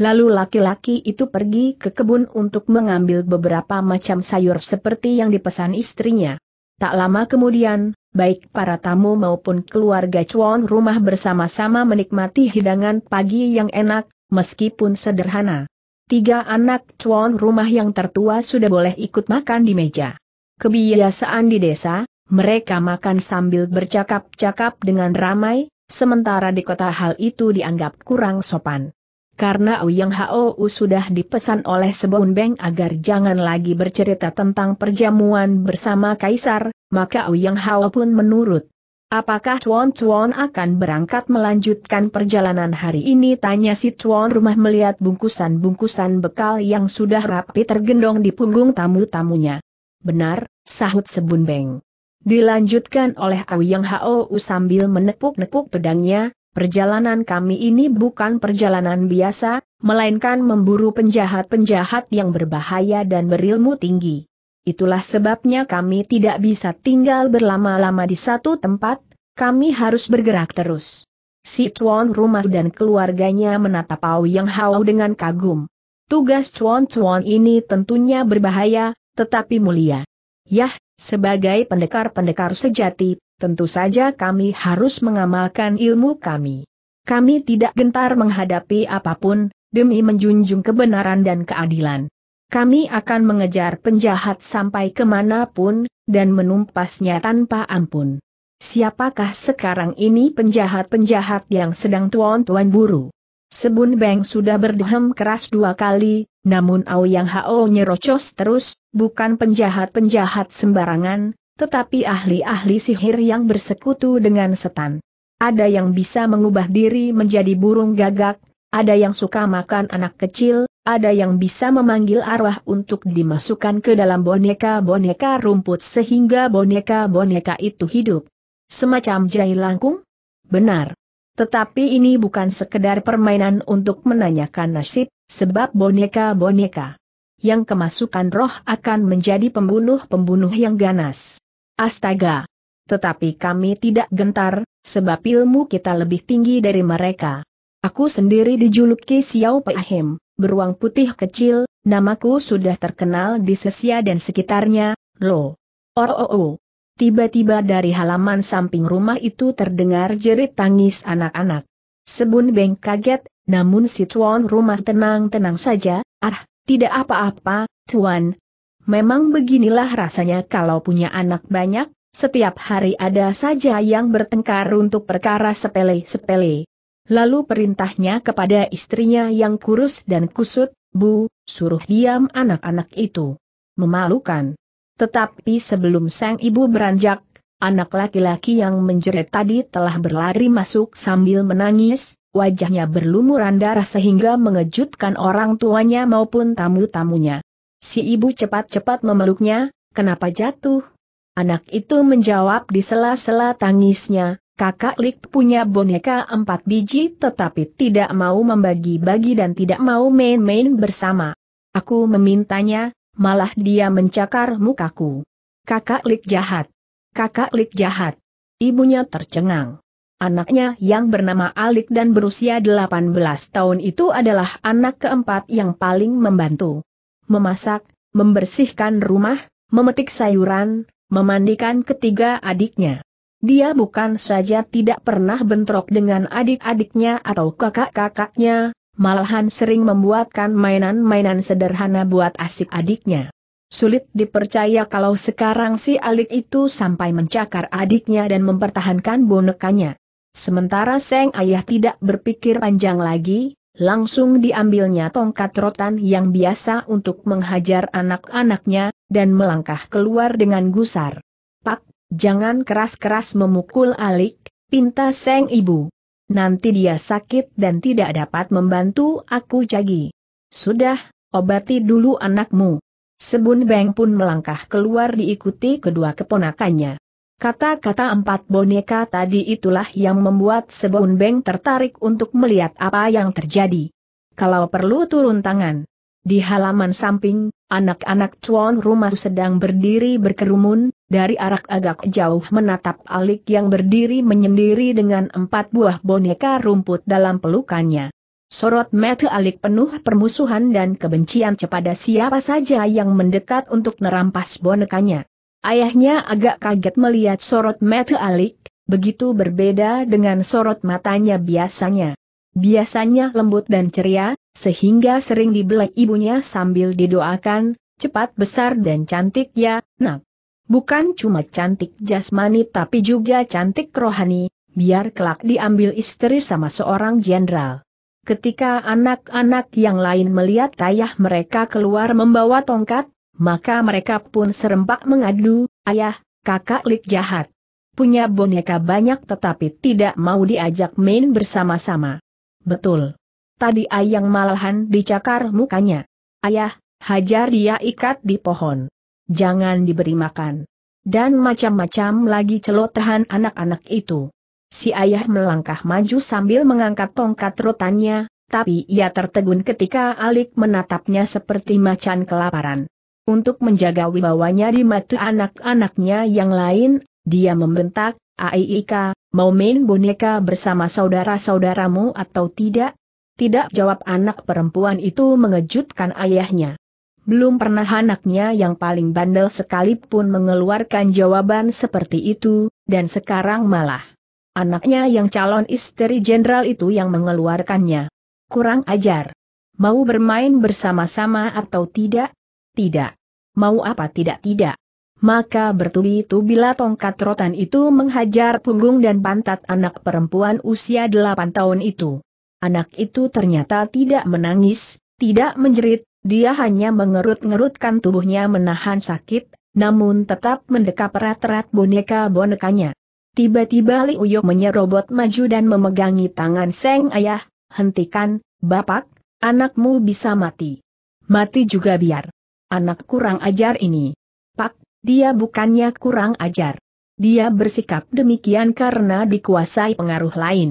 Lalu laki-laki itu pergi ke kebun untuk mengambil beberapa macam sayur seperti yang dipesan istrinya. Tak lama kemudian, baik para tamu maupun keluarga Chuan rumah bersama-sama menikmati hidangan pagi yang enak, meskipun sederhana. Tiga anak Chuan rumah yang tertua sudah boleh ikut makan di meja. Kebiasaan di desa, mereka makan sambil bercakap-cakap dengan ramai, Sementara di kota hal itu dianggap kurang sopan. Karena Uyang Hou sudah dipesan oleh Sebun Beng agar jangan lagi bercerita tentang perjamuan bersama Kaisar, maka Uyang Hao pun menurut. Apakah Tuan Tuan akan berangkat melanjutkan perjalanan hari ini? Tanya si Tuan rumah melihat bungkusan-bungkusan bekal yang sudah rapi tergendong di punggung tamu-tamunya. Benar, sahut Sebun Beng. Dilanjutkan oleh Yang Hao sambil menepuk-nepuk pedangnya, perjalanan kami ini bukan perjalanan biasa, melainkan memburu penjahat-penjahat yang berbahaya dan berilmu tinggi. Itulah sebabnya kami tidak bisa tinggal berlama-lama di satu tempat, kami harus bergerak terus. Si Tuan Rumas dan keluarganya menatap Yang Hao dengan kagum. Tugas Tuan Tuan ini tentunya berbahaya, tetapi mulia. Yah, sebagai pendekar-pendekar sejati, tentu saja kami harus mengamalkan ilmu kami. Kami tidak gentar menghadapi apapun, demi menjunjung kebenaran dan keadilan. Kami akan mengejar penjahat sampai kemanapun, dan menumpasnya tanpa ampun. Siapakah sekarang ini penjahat-penjahat yang sedang tuan-tuan buru? Sebun Beng sudah berdehem keras dua kali, namun yang Hao nyerocos terus, bukan penjahat-penjahat sembarangan, tetapi ahli-ahli sihir yang bersekutu dengan setan. Ada yang bisa mengubah diri menjadi burung gagak, ada yang suka makan anak kecil, ada yang bisa memanggil arwah untuk dimasukkan ke dalam boneka-boneka rumput sehingga boneka-boneka itu hidup. Semacam jahil langkung? Benar. Tetapi ini bukan sekedar permainan untuk menanyakan nasib, sebab boneka-boneka yang kemasukan roh akan menjadi pembunuh-pembunuh yang ganas. Astaga! Tetapi kami tidak gentar, sebab ilmu kita lebih tinggi dari mereka. Aku sendiri dijuluki Xiao Peahim, beruang putih kecil, namaku sudah terkenal di Sesia dan sekitarnya, lo. Oh oh oh, Tiba-tiba dari halaman samping rumah itu terdengar jerit tangis anak-anak. Sebun Beng kaget, namun si tuan rumah tenang-tenang saja, ah, tidak apa-apa, tuan. Memang beginilah rasanya kalau punya anak banyak, setiap hari ada saja yang bertengkar untuk perkara sepele-sepele. Lalu perintahnya kepada istrinya yang kurus dan kusut, Bu, suruh diam anak-anak itu. Memalukan. Tetapi sebelum sang ibu beranjak, anak laki-laki yang menjerit tadi telah berlari masuk sambil menangis, wajahnya berlumuran darah sehingga mengejutkan orang tuanya maupun tamu-tamunya. Si ibu cepat-cepat memeluknya, kenapa jatuh? Anak itu menjawab di sela-sela tangisnya, kakak Lik punya boneka empat biji tetapi tidak mau membagi-bagi dan tidak mau main-main bersama. Aku memintanya, malah dia mencakar mukaku. Kakak Lik jahat. Kakak Lik jahat. Ibunya tercengang. Anaknya yang bernama Alik dan berusia 18 tahun itu adalah anak keempat yang paling membantu. Memasak, membersihkan rumah, memetik sayuran, memandikan ketiga adiknya. Dia bukan saja tidak pernah bentrok dengan adik-adiknya atau kakak-kakaknya, malahan sering membuatkan mainan-mainan sederhana buat asik adiknya. Sulit dipercaya kalau sekarang si Alik itu sampai mencakar adiknya dan mempertahankan bonekanya. Sementara Seng Ayah tidak berpikir panjang lagi, langsung diambilnya tongkat rotan yang biasa untuk menghajar anak-anaknya, dan melangkah keluar dengan gusar. Pak, jangan keras-keras memukul Alik, pinta Seng Ibu. Nanti dia sakit dan tidak dapat membantu aku jagi. Sudah, obati dulu anakmu. Sebun Beng pun melangkah keluar diikuti kedua keponakannya. Kata-kata empat boneka tadi itulah yang membuat Sebun Beng tertarik untuk melihat apa yang terjadi. Kalau perlu turun tangan. Di halaman samping, Anak-anak tuan rumah sedang berdiri berkerumun, dari arak agak jauh menatap Alik yang berdiri menyendiri dengan empat buah boneka rumput dalam pelukannya. Sorot mata Alik penuh permusuhan dan kebencian kepada siapa saja yang mendekat untuk merampas bonekanya. Ayahnya agak kaget melihat sorot mata Alik, begitu berbeda dengan sorot matanya biasanya. Biasanya lembut dan ceria, sehingga sering dibelai ibunya sambil didoakan, cepat besar dan cantik ya, nak. Bukan cuma cantik jasmani tapi juga cantik rohani, biar kelak diambil istri sama seorang jenderal. Ketika anak-anak yang lain melihat ayah mereka keluar membawa tongkat, maka mereka pun serempak mengadu, ayah, kakak lik jahat. Punya boneka banyak tetapi tidak mau diajak main bersama-sama. Betul tadi Ayang malahan dicakar mukanya. Ayah, hajar dia ikat di pohon. Jangan diberi makan. Dan macam-macam lagi celotehan anak-anak itu. Si ayah melangkah maju sambil mengangkat tongkat rotannya, tapi ia tertegun ketika Alik menatapnya seperti macan kelaparan. Untuk menjaga wibawanya di mata anak-anaknya yang lain, dia membentak, Aika, mau main boneka bersama saudara-saudaramu atau tidak? Tidak jawab anak perempuan itu mengejutkan ayahnya. Belum pernah anaknya yang paling bandel sekalipun mengeluarkan jawaban seperti itu, dan sekarang malah. Anaknya yang calon istri jenderal itu yang mengeluarkannya. Kurang ajar. Mau bermain bersama-sama atau tidak? Tidak. Mau apa tidak-tidak? Maka bertubi-tubilah tongkat rotan itu menghajar punggung dan pantat anak perempuan usia 8 tahun itu anak itu ternyata tidak menangis, tidak menjerit, dia hanya mengerut-ngerutkan tubuhnya menahan sakit, namun tetap mendekap erat-erat boneka-bonekanya. Tiba-tiba Li Uyok menyerobot maju dan memegangi tangan Seng Ayah, hentikan, Bapak, anakmu bisa mati. Mati juga biar. Anak kurang ajar ini. Pak, dia bukannya kurang ajar. Dia bersikap demikian karena dikuasai pengaruh lain.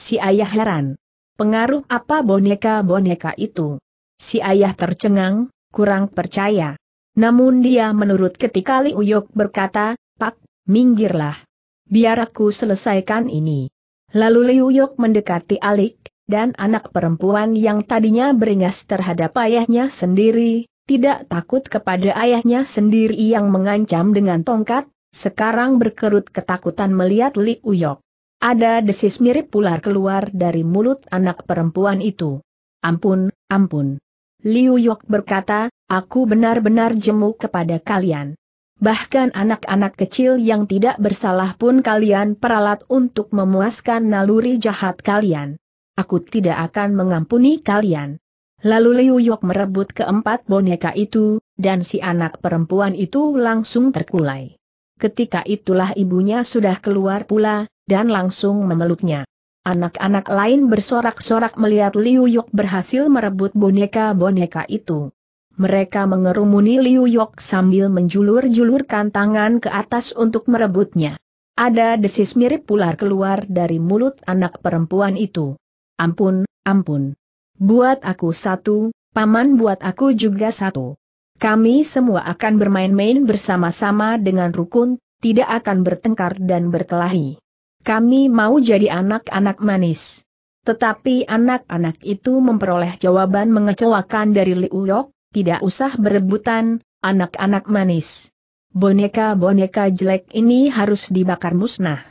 Si ayah heran. Pengaruh apa boneka-boneka itu? Si ayah tercengang, kurang percaya. Namun dia menurut ketika Li Uyok berkata, Pak, minggirlah. Biar aku selesaikan ini. Lalu Li Uyok mendekati Alik, dan anak perempuan yang tadinya beringas terhadap ayahnya sendiri, tidak takut kepada ayahnya sendiri yang mengancam dengan tongkat, sekarang berkerut ketakutan melihat Li Uyok. Ada desis mirip pula keluar dari mulut anak perempuan itu. Ampun, ampun. Liu Yok berkata, aku benar-benar jemu kepada kalian. Bahkan anak-anak kecil yang tidak bersalah pun kalian peralat untuk memuaskan naluri jahat kalian. Aku tidak akan mengampuni kalian. Lalu Liu Yok merebut keempat boneka itu, dan si anak perempuan itu langsung terkulai. Ketika itulah ibunya sudah keluar pula, dan langsung memeluknya. Anak-anak lain bersorak-sorak melihat Liu Yok berhasil merebut boneka-boneka itu. Mereka mengerumuni Liu Yok sambil menjulur-julurkan tangan ke atas untuk merebutnya. Ada desis mirip ular keluar dari mulut anak perempuan itu. Ampun, ampun. Buat aku satu, paman buat aku juga satu. Kami semua akan bermain-main bersama-sama dengan rukun, tidak akan bertengkar dan berkelahi. Kami mau jadi anak-anak manis. Tetapi anak-anak itu memperoleh jawaban mengecewakan dari Liu Yok, tidak usah berebutan, anak-anak manis. Boneka-boneka jelek ini harus dibakar musnah.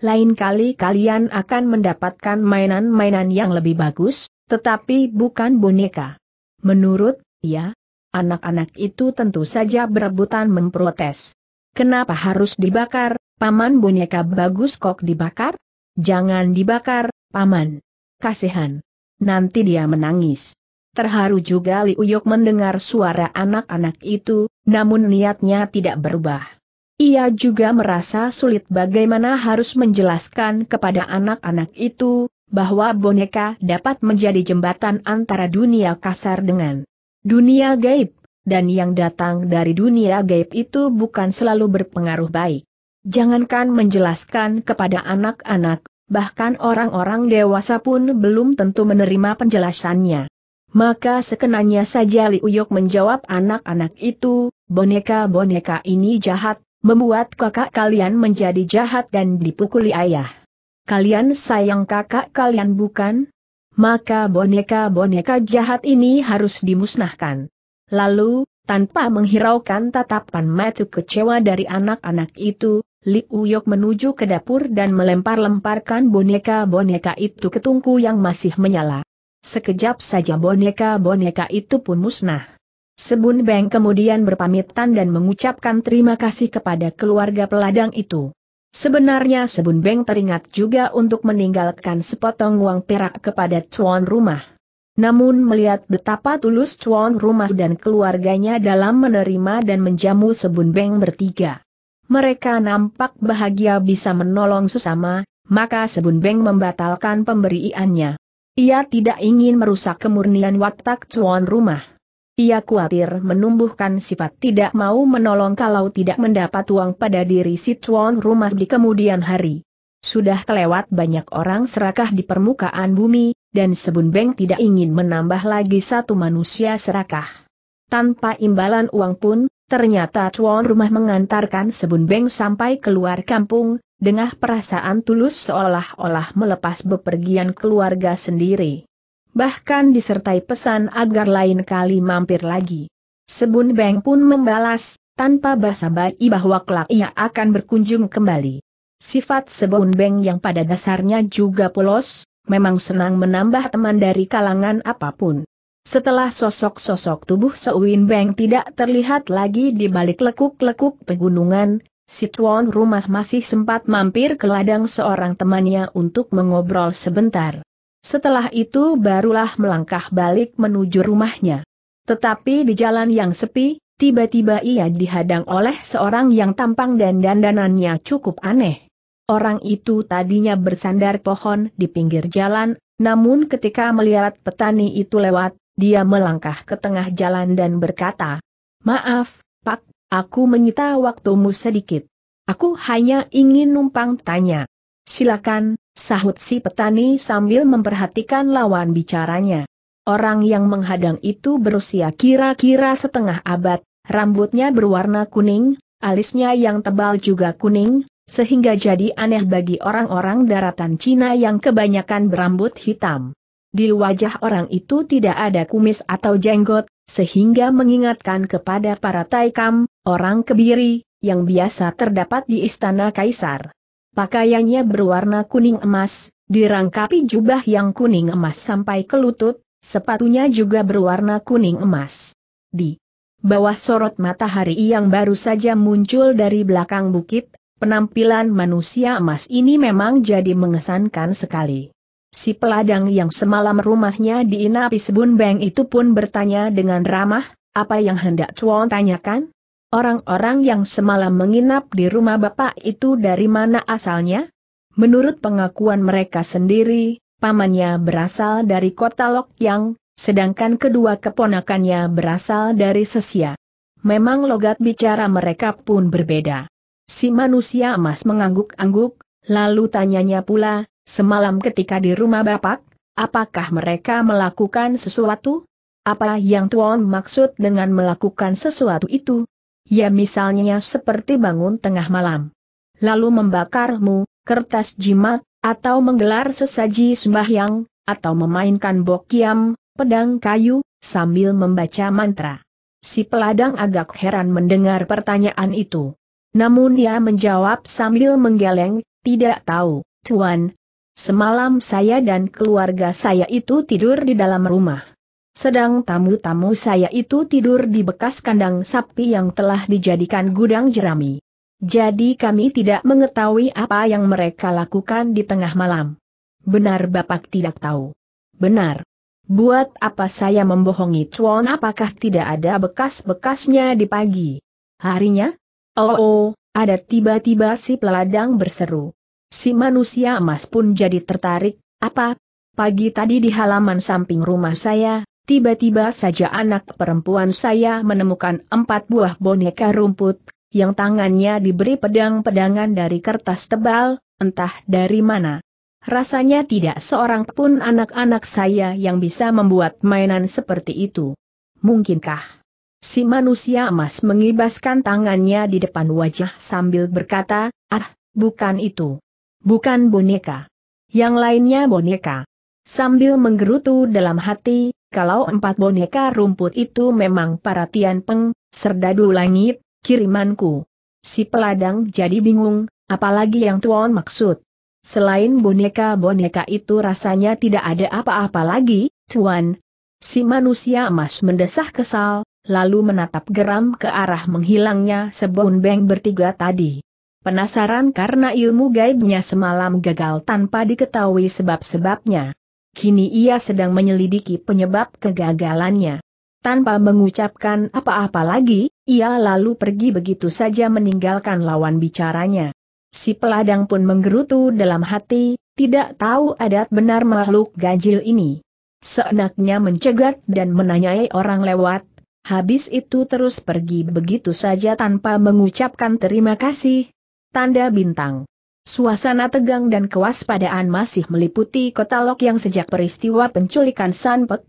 Lain kali kalian akan mendapatkan mainan-mainan yang lebih bagus, tetapi bukan boneka. Menurut, ya, anak-anak itu tentu saja berebutan memprotes. Kenapa harus dibakar, Paman boneka bagus kok dibakar? Jangan dibakar, Paman. Kasihan. Nanti dia menangis. Terharu juga Li mendengar suara anak-anak itu, namun niatnya tidak berubah. Ia juga merasa sulit bagaimana harus menjelaskan kepada anak-anak itu, bahwa boneka dapat menjadi jembatan antara dunia kasar dengan dunia gaib, dan yang datang dari dunia gaib itu bukan selalu berpengaruh baik. Jangankan menjelaskan kepada anak-anak, bahkan orang-orang dewasa pun belum tentu menerima penjelasannya. Maka sekenanya saja Liuyok menjawab anak-anak itu, boneka-boneka ini jahat, membuat kakak kalian menjadi jahat dan dipukuli ayah. Kalian sayang kakak kalian bukan? Maka boneka-boneka jahat ini harus dimusnahkan. Lalu, tanpa menghiraukan tatapan mata kecewa dari anak-anak itu, Li Uyok menuju ke dapur dan melempar-lemparkan boneka-boneka itu ke tungku yang masih menyala. Sekejap saja boneka-boneka itu pun musnah. Sebun Beng kemudian berpamitan dan mengucapkan terima kasih kepada keluarga peladang itu. Sebenarnya Sebun Beng teringat juga untuk meninggalkan sepotong uang perak kepada tuan rumah. Namun melihat betapa tulus tuan rumah dan keluarganya dalam menerima dan menjamu Sebun Beng bertiga mereka nampak bahagia bisa menolong sesama, maka Sebun Beng membatalkan pemberiannya. Ia tidak ingin merusak kemurnian watak tuan rumah. Ia khawatir menumbuhkan sifat tidak mau menolong kalau tidak mendapat uang pada diri si tuan rumah di kemudian hari. Sudah kelewat banyak orang serakah di permukaan bumi, dan Sebun Beng tidak ingin menambah lagi satu manusia serakah. Tanpa imbalan uang pun, Ternyata tuan rumah mengantarkan Sebun Beng sampai keluar kampung, dengan perasaan tulus seolah-olah melepas bepergian keluarga sendiri. Bahkan disertai pesan agar lain kali mampir lagi. Sebun Beng pun membalas, tanpa basa-basi bahwa kelak ia akan berkunjung kembali. Sifat Sebun Beng yang pada dasarnya juga polos, memang senang menambah teman dari kalangan apapun. Setelah sosok-sosok tubuh Sewin Beng tidak terlihat lagi di balik lekuk-lekuk pegunungan, Situan Rumah masih sempat mampir ke ladang seorang temannya untuk mengobrol sebentar. Setelah itu barulah melangkah balik menuju rumahnya. Tetapi di jalan yang sepi, tiba-tiba ia dihadang oleh seorang yang tampang dan dandanannya cukup aneh. Orang itu tadinya bersandar pohon di pinggir jalan, namun ketika melihat petani itu lewat, dia melangkah ke tengah jalan dan berkata, Maaf, Pak, aku menyita waktumu sedikit. Aku hanya ingin numpang tanya. Silakan, sahut si petani sambil memperhatikan lawan bicaranya. Orang yang menghadang itu berusia kira-kira setengah abad, rambutnya berwarna kuning, alisnya yang tebal juga kuning, sehingga jadi aneh bagi orang-orang daratan Cina yang kebanyakan berambut hitam. Di wajah orang itu tidak ada kumis atau jenggot, sehingga mengingatkan kepada para Taikam, orang kebiri, yang biasa terdapat di istana kaisar. Pakaiannya berwarna kuning emas, dirangkapi jubah yang kuning emas sampai ke lutut, sepatunya juga berwarna kuning emas. Di bawah sorot matahari yang baru saja muncul dari belakang bukit, penampilan manusia emas ini memang jadi mengesankan sekali. Si peladang yang semalam rumahnya diinapi Sebun Beng itu pun bertanya dengan ramah, apa yang hendak Chuan tanyakan? Orang-orang yang semalam menginap di rumah bapak itu dari mana asalnya? Menurut pengakuan mereka sendiri, pamannya berasal dari kota Lok Yang, sedangkan kedua keponakannya berasal dari Sesia. Memang logat bicara mereka pun berbeda. Si manusia emas mengangguk-angguk, lalu tanyanya pula, Semalam ketika di rumah Bapak, apakah mereka melakukan sesuatu? Apa yang Tuan maksud dengan melakukan sesuatu itu? Ya misalnya seperti bangun tengah malam. Lalu membakarmu, kertas jimat, atau menggelar sesaji sembahyang, atau memainkan bokiam, pedang kayu, sambil membaca mantra. Si peladang agak heran mendengar pertanyaan itu. Namun ia menjawab sambil menggeleng, tidak tahu, Tuan, Semalam saya dan keluarga saya itu tidur di dalam rumah. Sedang tamu-tamu saya itu tidur di bekas kandang sapi yang telah dijadikan gudang jerami. Jadi kami tidak mengetahui apa yang mereka lakukan di tengah malam. Benar Bapak tidak tahu. Benar. Buat apa saya membohongi Chuan apakah tidak ada bekas-bekasnya di pagi? Harinya? Oh, oh ada tiba-tiba si peladang berseru. Si manusia emas pun jadi tertarik, apa? Pagi tadi di halaman samping rumah saya, tiba-tiba saja anak perempuan saya menemukan empat buah boneka rumput, yang tangannya diberi pedang-pedangan dari kertas tebal, entah dari mana. Rasanya tidak seorang pun anak-anak saya yang bisa membuat mainan seperti itu. Mungkinkah? Si manusia emas mengibaskan tangannya di depan wajah sambil berkata, ah, bukan itu. Bukan boneka. Yang lainnya boneka. Sambil menggerutu dalam hati, kalau empat boneka rumput itu memang para peng, serdadu langit, kirimanku. Si peladang jadi bingung, apalagi yang Tuan maksud. Selain boneka-boneka itu rasanya tidak ada apa-apa lagi, Tuan. Si manusia emas mendesah kesal, lalu menatap geram ke arah menghilangnya sebon beng bertiga tadi. Penasaran karena ilmu gaibnya semalam gagal tanpa diketahui sebab-sebabnya. Kini ia sedang menyelidiki penyebab kegagalannya. Tanpa mengucapkan apa-apa lagi, ia lalu pergi begitu saja meninggalkan lawan bicaranya. Si peladang pun menggerutu dalam hati, tidak tahu adat benar makhluk ganjil ini. Seenaknya mencegat dan menanyai orang lewat, habis itu terus pergi begitu saja tanpa mengucapkan terima kasih, tanda bintang. Suasana tegang dan kewaspadaan masih meliputi kota Lok yang sejak peristiwa penculikan San Pek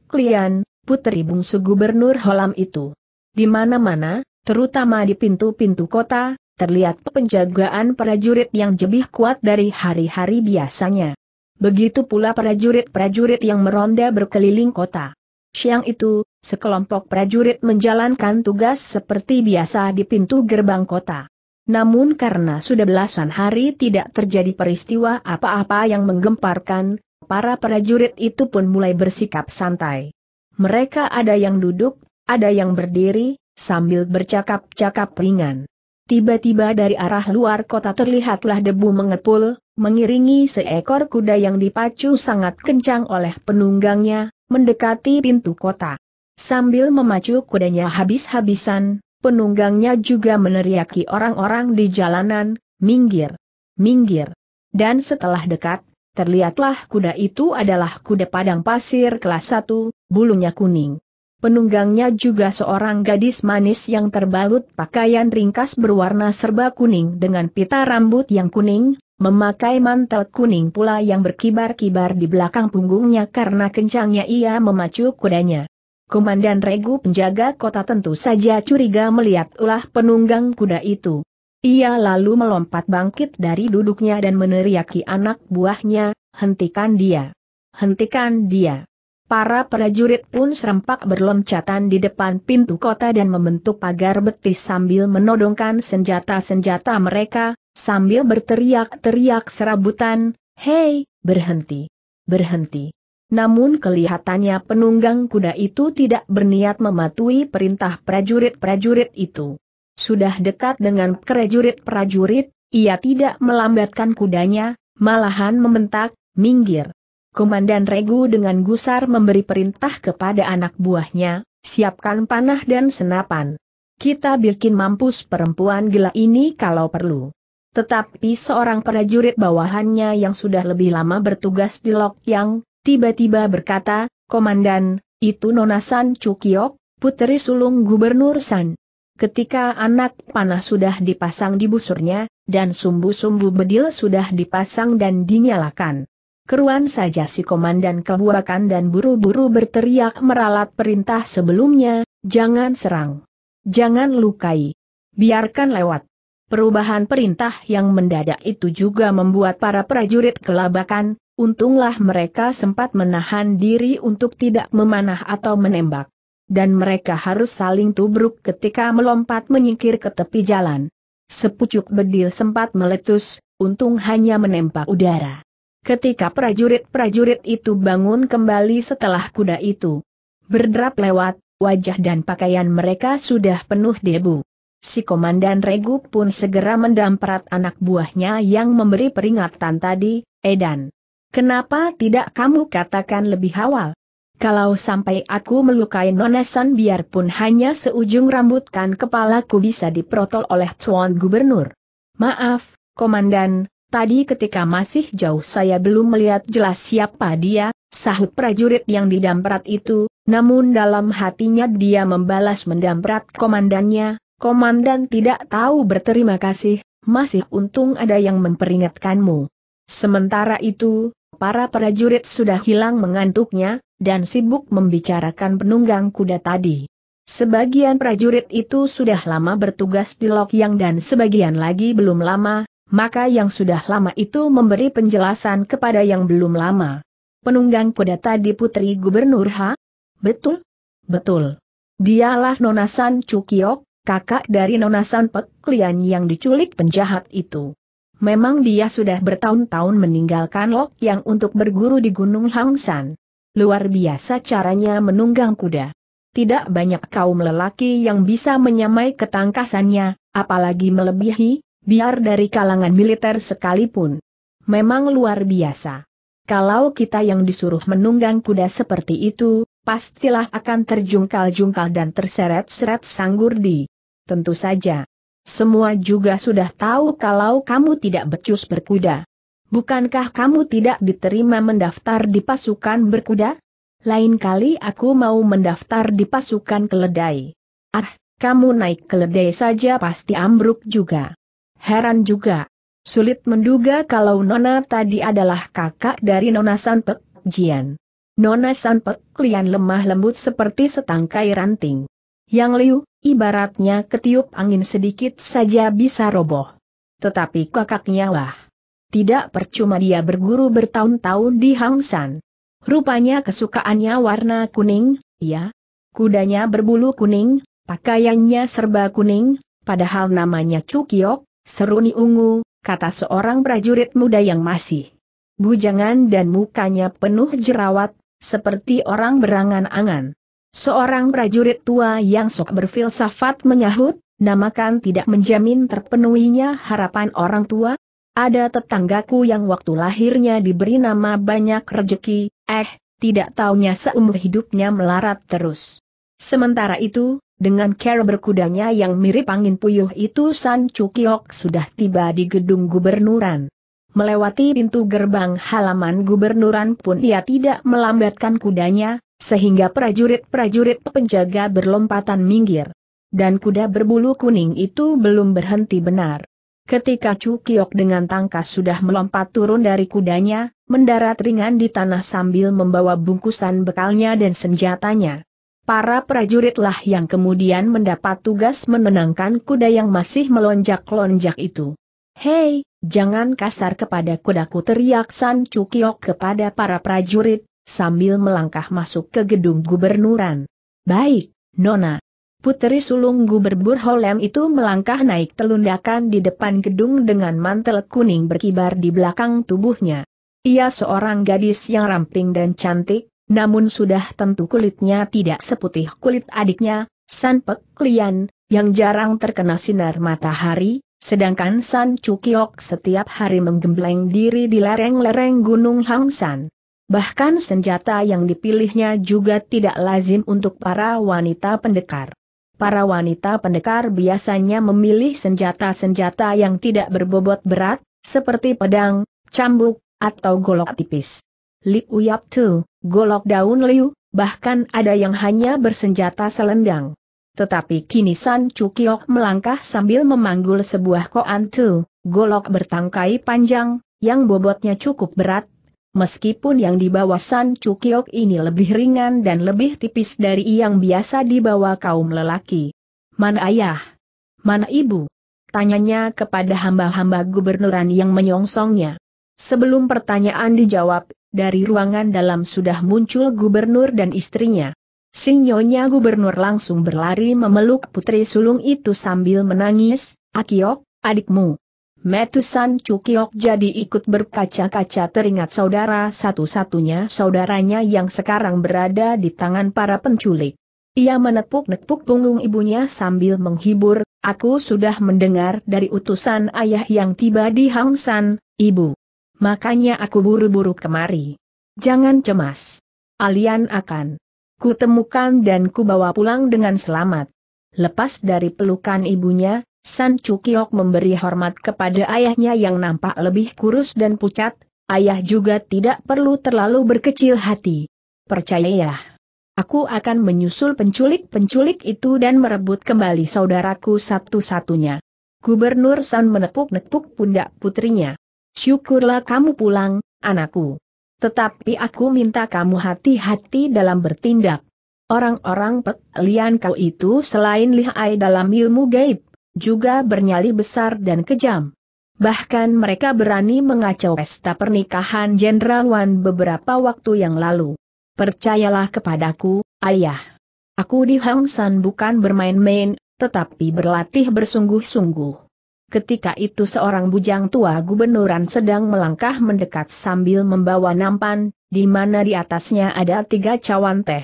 putri bungsu gubernur Holam itu. Di mana-mana, terutama di pintu-pintu kota, terlihat penjagaan prajurit yang jebih kuat dari hari-hari biasanya. Begitu pula prajurit-prajurit yang meronda berkeliling kota. Siang itu, sekelompok prajurit menjalankan tugas seperti biasa di pintu gerbang kota. Namun karena sudah belasan hari tidak terjadi peristiwa apa-apa yang menggemparkan, para prajurit itu pun mulai bersikap santai. Mereka ada yang duduk, ada yang berdiri, sambil bercakap-cakap ringan. Tiba-tiba dari arah luar kota terlihatlah debu mengepul, mengiringi seekor kuda yang dipacu sangat kencang oleh penunggangnya, mendekati pintu kota. Sambil memacu kudanya habis-habisan, penunggangnya juga meneriaki orang-orang di jalanan, minggir, minggir. Dan setelah dekat, terlihatlah kuda itu adalah kuda padang pasir kelas 1, bulunya kuning. Penunggangnya juga seorang gadis manis yang terbalut pakaian ringkas berwarna serba kuning dengan pita rambut yang kuning, memakai mantel kuning pula yang berkibar-kibar di belakang punggungnya karena kencangnya ia memacu kudanya. Komandan Regu penjaga kota tentu saja curiga melihat ulah penunggang kuda itu. Ia lalu melompat bangkit dari duduknya dan meneriaki anak buahnya, hentikan dia. Hentikan dia. Para prajurit pun serempak berloncatan di depan pintu kota dan membentuk pagar betis sambil menodongkan senjata-senjata mereka, sambil berteriak-teriak serabutan, Hei, berhenti, berhenti namun kelihatannya penunggang kuda itu tidak berniat mematuhi perintah prajurit-prajurit itu. Sudah dekat dengan prajurit-prajurit, ia tidak melambatkan kudanya, malahan membentak, minggir. Komandan Regu dengan gusar memberi perintah kepada anak buahnya, siapkan panah dan senapan. Kita bikin mampus perempuan gila ini kalau perlu. Tetapi seorang prajurit bawahannya yang sudah lebih lama bertugas di Yang Tiba-tiba berkata, Komandan, itu Nona San Cukiok, puteri sulung Gubernur San. Ketika anak panah sudah dipasang di busurnya, dan sumbu-sumbu bedil sudah dipasang dan dinyalakan. Keruan saja si komandan kebuakan dan buru-buru berteriak meralat perintah sebelumnya, jangan serang. Jangan lukai. Biarkan lewat. Perubahan perintah yang mendadak itu juga membuat para prajurit kelabakan, untunglah mereka sempat menahan diri untuk tidak memanah atau menembak. Dan mereka harus saling tubruk ketika melompat menyingkir ke tepi jalan. Sepucuk bedil sempat meletus, untung hanya menembak udara. Ketika prajurit-prajurit itu bangun kembali setelah kuda itu berderap lewat, wajah dan pakaian mereka sudah penuh debu. Si Komandan Regu pun segera mendamprat anak buahnya yang memberi peringatan tadi, Edan. Kenapa tidak kamu katakan lebih awal? Kalau sampai aku melukai Nonesan biarpun hanya seujung rambut kan kepalaku bisa diprotol oleh Tuan Gubernur. Maaf, Komandan, tadi ketika masih jauh saya belum melihat jelas siapa dia, sahut prajurit yang didamprat itu, namun dalam hatinya dia membalas mendamprat komandannya, Komandan tidak tahu berterima kasih, masih untung ada yang memperingatkanmu. Sementara itu, para prajurit sudah hilang mengantuknya, dan sibuk membicarakan penunggang kuda tadi. Sebagian prajurit itu sudah lama bertugas di Lokyang dan sebagian lagi belum lama, maka yang sudah lama itu memberi penjelasan kepada yang belum lama. Penunggang kuda tadi putri gubernur Ha? Betul? Betul. Dialah Nonasan Cukiok, kakak dari Nonasan Pek Lian yang diculik penjahat itu memang dia sudah bertahun-tahun meninggalkan Lok Yang untuk berguru di Gunung Hangsan. Luar biasa caranya menunggang kuda. Tidak banyak kaum lelaki yang bisa menyamai ketangkasannya, apalagi melebihi, biar dari kalangan militer sekalipun. Memang luar biasa. Kalau kita yang disuruh menunggang kuda seperti itu, pastilah akan terjungkal-jungkal dan terseret-seret sanggur di. Tentu saja, semua juga sudah tahu kalau kamu tidak becus berkuda. Bukankah kamu tidak diterima mendaftar di pasukan berkuda? Lain kali aku mau mendaftar di pasukan keledai. Ah, kamu naik keledai saja pasti ambruk juga. Heran juga. Sulit menduga kalau Nona tadi adalah kakak dari Nona Sanpek Jian. Nona Sanpek Lian lemah lembut seperti setangkai ranting. Yang Liu, ibaratnya ketiup angin sedikit saja bisa roboh. Tetapi kakaknya lah, Tidak percuma dia berguru bertahun-tahun di Hangsan. Rupanya kesukaannya warna kuning, ya. Kudanya berbulu kuning, pakaiannya serba kuning, padahal namanya Cukiok, seruni ungu, kata seorang prajurit muda yang masih bujangan dan mukanya penuh jerawat, seperti orang berangan-angan. Seorang prajurit tua yang sok berfilsafat menyahut, namakan tidak menjamin terpenuhinya harapan orang tua. Ada tetanggaku yang waktu lahirnya diberi nama banyak rejeki, eh, tidak taunya seumur hidupnya melarat terus. Sementara itu, dengan cara berkudanya yang mirip angin puyuh itu San Cukiok sudah tiba di gedung gubernuran. Melewati pintu gerbang halaman gubernuran pun ia tidak melambatkan kudanya, sehingga prajurit-prajurit penjaga berlompatan minggir. Dan kuda berbulu kuning itu belum berhenti benar. Ketika Chu Cukiok dengan tangkas sudah melompat turun dari kudanya, mendarat ringan di tanah sambil membawa bungkusan bekalnya dan senjatanya. Para prajuritlah yang kemudian mendapat tugas menenangkan kuda yang masih melonjak-lonjak itu. Hei, jangan kasar kepada kudaku teriak San Cukiok kepada para prajurit, sambil melangkah masuk ke gedung gubernuran. Baik, Nona. putri sulung gubernur Holem itu melangkah naik telundakan di depan gedung dengan mantel kuning berkibar di belakang tubuhnya. Ia seorang gadis yang ramping dan cantik, namun sudah tentu kulitnya tidak seputih kulit adiknya, San Pek Lian, yang jarang terkena sinar matahari, sedangkan San Cukiok setiap hari menggembleng diri di lereng-lereng Gunung Hangsan. Bahkan senjata yang dipilihnya juga tidak lazim untuk para wanita pendekar. Para wanita pendekar biasanya memilih senjata-senjata yang tidak berbobot berat, seperti pedang, cambuk, atau golok tipis. Liu Yap Tu, golok daun liu, bahkan ada yang hanya bersenjata selendang. Tetapi kini San Cukiok melangkah sambil memanggul sebuah koan tu, golok bertangkai panjang, yang bobotnya cukup berat, Meskipun yang dibawa San Cukiok ini lebih ringan dan lebih tipis dari yang biasa dibawa kaum lelaki. Mana ayah? Mana ibu? Tanyanya kepada hamba-hamba gubernuran yang menyongsongnya. Sebelum pertanyaan dijawab, dari ruangan dalam sudah muncul gubernur dan istrinya. Sinyonya gubernur langsung berlari memeluk putri sulung itu sambil menangis, Akiok, adikmu, Metusan Cukiok jadi ikut berkaca-kaca teringat saudara satu-satunya saudaranya yang sekarang berada di tangan para penculik. Ia menepuk-nepuk punggung ibunya sambil menghibur, aku sudah mendengar dari utusan ayah yang tiba di Hangsan, ibu. Makanya aku buru-buru kemari. Jangan cemas. Alian akan kutemukan dan kubawa pulang dengan selamat. Lepas dari pelukan ibunya, San Cukiok memberi hormat kepada ayahnya yang nampak lebih kurus dan pucat, ayah juga tidak perlu terlalu berkecil hati. Percayalah. Aku akan menyusul penculik-penculik itu dan merebut kembali saudaraku satu-satunya. Gubernur San menepuk-nepuk pundak putrinya. Syukurlah kamu pulang, anakku. Tetapi aku minta kamu hati-hati dalam bertindak. Orang-orang Pek Lian kau itu selain lihai dalam ilmu gaib, juga bernyali besar dan kejam. Bahkan mereka berani mengacau pesta pernikahan Jenderal Wan beberapa waktu yang lalu. Percayalah kepadaku, ayah. Aku di Hang San bukan bermain-main, tetapi berlatih bersungguh-sungguh. Ketika itu seorang bujang tua gubernuran sedang melangkah mendekat sambil membawa nampan, di mana di atasnya ada tiga cawan teh.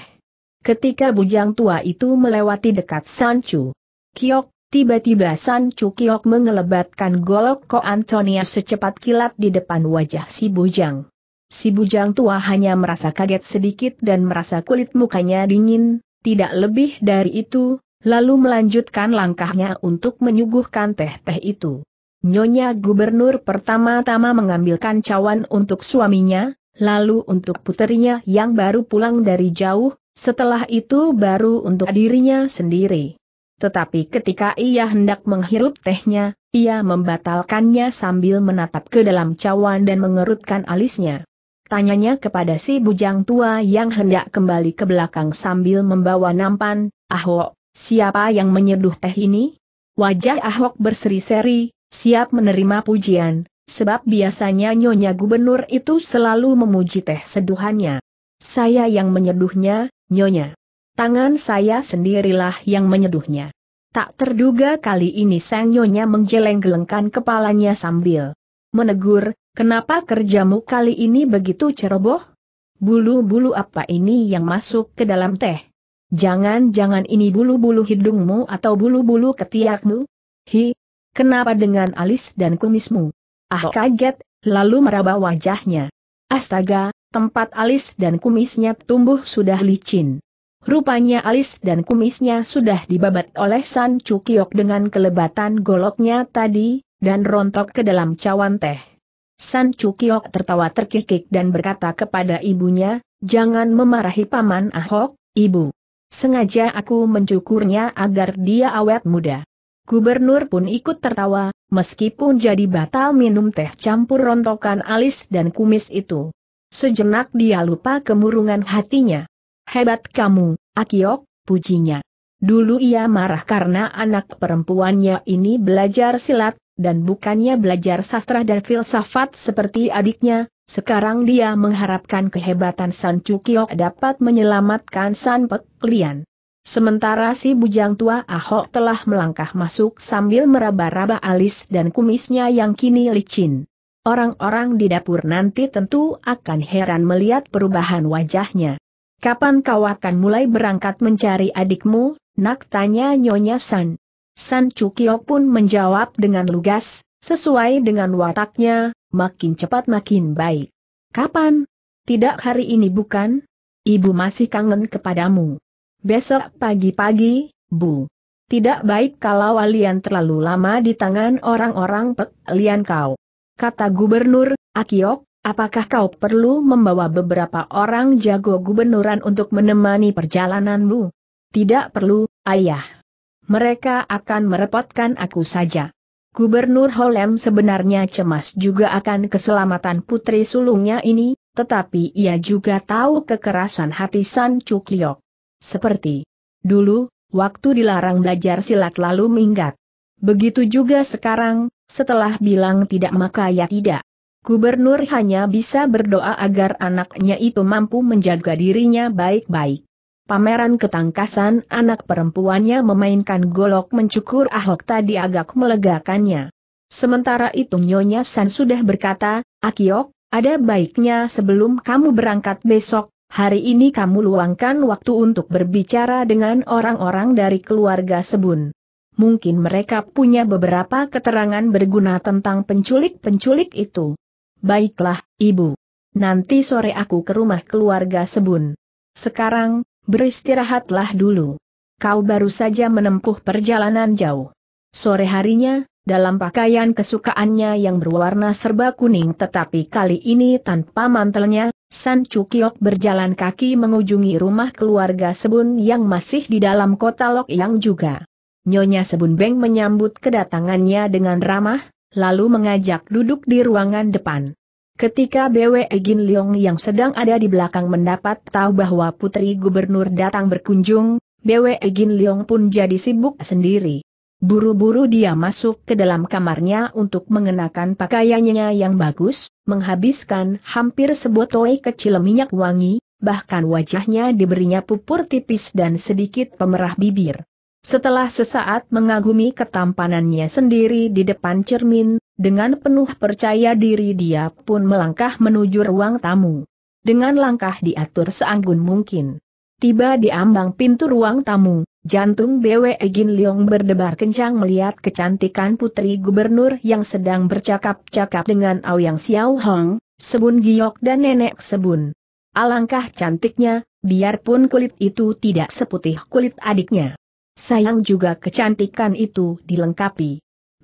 Ketika bujang tua itu melewati dekat Sancu, Kiok, Tiba-tiba San Cukiok mengelebatkan golok Ko Antonia secepat kilat di depan wajah si bujang. Si bujang tua hanya merasa kaget sedikit dan merasa kulit mukanya dingin, tidak lebih dari itu, lalu melanjutkan langkahnya untuk menyuguhkan teh-teh itu. Nyonya gubernur pertama-tama mengambilkan cawan untuk suaminya, lalu untuk puterinya yang baru pulang dari jauh, setelah itu baru untuk dirinya sendiri. Tetapi ketika ia hendak menghirup tehnya, ia membatalkannya sambil menatap ke dalam cawan dan mengerutkan alisnya. Tanyanya kepada si bujang tua yang hendak kembali ke belakang sambil membawa nampan, Ahok, siapa yang menyeduh teh ini? Wajah Ahok berseri-seri, siap menerima pujian, sebab biasanya Nyonya Gubernur itu selalu memuji teh seduhannya. Saya yang menyeduhnya, Nyonya. Tangan saya sendirilah yang menyeduhnya. Tak terduga kali ini Sang Nyonya menjeleng-gelengkan kepalanya sambil menegur, kenapa kerjamu kali ini begitu ceroboh? Bulu-bulu apa ini yang masuk ke dalam teh? Jangan-jangan ini bulu-bulu hidungmu atau bulu-bulu ketiakmu? Hi, kenapa dengan alis dan kumismu? Ah kaget, lalu meraba wajahnya. Astaga, tempat alis dan kumisnya tumbuh sudah licin. Rupanya alis dan kumisnya sudah dibabat oleh San Cukiok dengan kelebatan goloknya tadi, dan rontok ke dalam cawan teh. San Cukiok tertawa terkikik dan berkata kepada ibunya, jangan memarahi paman Ahok, ibu. Sengaja aku mencukurnya agar dia awet muda. Gubernur pun ikut tertawa, meskipun jadi batal minum teh campur rontokan alis dan kumis itu. Sejenak dia lupa kemurungan hatinya. Hebat kamu, Akiok, pujinya. Dulu ia marah karena anak perempuannya ini belajar silat, dan bukannya belajar sastra dan filsafat seperti adiknya, sekarang dia mengharapkan kehebatan San Cukiok dapat menyelamatkan San Pek Lian. Sementara si bujang tua Ahok telah melangkah masuk sambil meraba-raba alis dan kumisnya yang kini licin. Orang-orang di dapur nanti tentu akan heran melihat perubahan wajahnya. Kapan kau akan mulai berangkat mencari adikmu, nak tanya Nyonya San. San Cukiok pun menjawab dengan lugas, sesuai dengan wataknya, makin cepat makin baik. Kapan? Tidak hari ini bukan? Ibu masih kangen kepadamu. Besok pagi-pagi, Bu. Tidak baik kalau Alian terlalu lama di tangan orang-orang Pek Lian kau. Kata Gubernur, Akiok, Apakah kau perlu membawa beberapa orang jago gubernuran untuk menemani perjalananmu? Tidak perlu, ayah. Mereka akan merepotkan aku saja. Gubernur Holem sebenarnya cemas juga akan keselamatan putri sulungnya ini, tetapi ia juga tahu kekerasan hati San Cukliok. Seperti dulu, waktu dilarang belajar silat lalu minggat. Begitu juga sekarang, setelah bilang tidak maka ya tidak. Gubernur hanya bisa berdoa agar anaknya itu mampu menjaga dirinya baik-baik. Pameran ketangkasan anak perempuannya memainkan golok mencukur Ahok tadi agak melegakannya. Sementara itu Nyonya San sudah berkata, Akiok, ada baiknya sebelum kamu berangkat besok, hari ini kamu luangkan waktu untuk berbicara dengan orang-orang dari keluarga Sebun mungkin mereka punya beberapa keterangan berguna tentang penculik-penculik itu. Baiklah, Ibu. Nanti sore aku ke rumah keluarga Sebun. Sekarang, beristirahatlah dulu. Kau baru saja menempuh perjalanan jauh. Sore harinya, dalam pakaian kesukaannya yang berwarna serba kuning tetapi kali ini tanpa mantelnya, San Chukyok berjalan kaki mengunjungi rumah keluarga Sebun yang masih di dalam kota Lok Yang juga. Nyonya Sebun Beng menyambut kedatangannya dengan ramah, lalu mengajak duduk di ruangan depan. Ketika BW Egin Leong yang sedang ada di belakang mendapat tahu bahwa putri gubernur datang berkunjung, BW Egin Leong pun jadi sibuk sendiri. Buru-buru dia masuk ke dalam kamarnya untuk mengenakan pakaiannya yang bagus, menghabiskan hampir sebotol kecil minyak wangi, bahkan wajahnya diberinya pupur tipis dan sedikit pemerah bibir. Setelah sesaat mengagumi ketampanannya sendiri di depan cermin, dengan penuh percaya diri dia pun melangkah menuju ruang tamu. Dengan langkah diatur seanggun mungkin. Tiba di ambang pintu ruang tamu, jantung Bwe Egin Leong berdebar kencang melihat kecantikan putri gubernur yang sedang bercakap-cakap dengan Aoyang Xiao Hong, Sebun Giok dan Nenek Sebun. Alangkah cantiknya, biarpun kulit itu tidak seputih kulit adiknya. Sayang juga kecantikan itu dilengkapi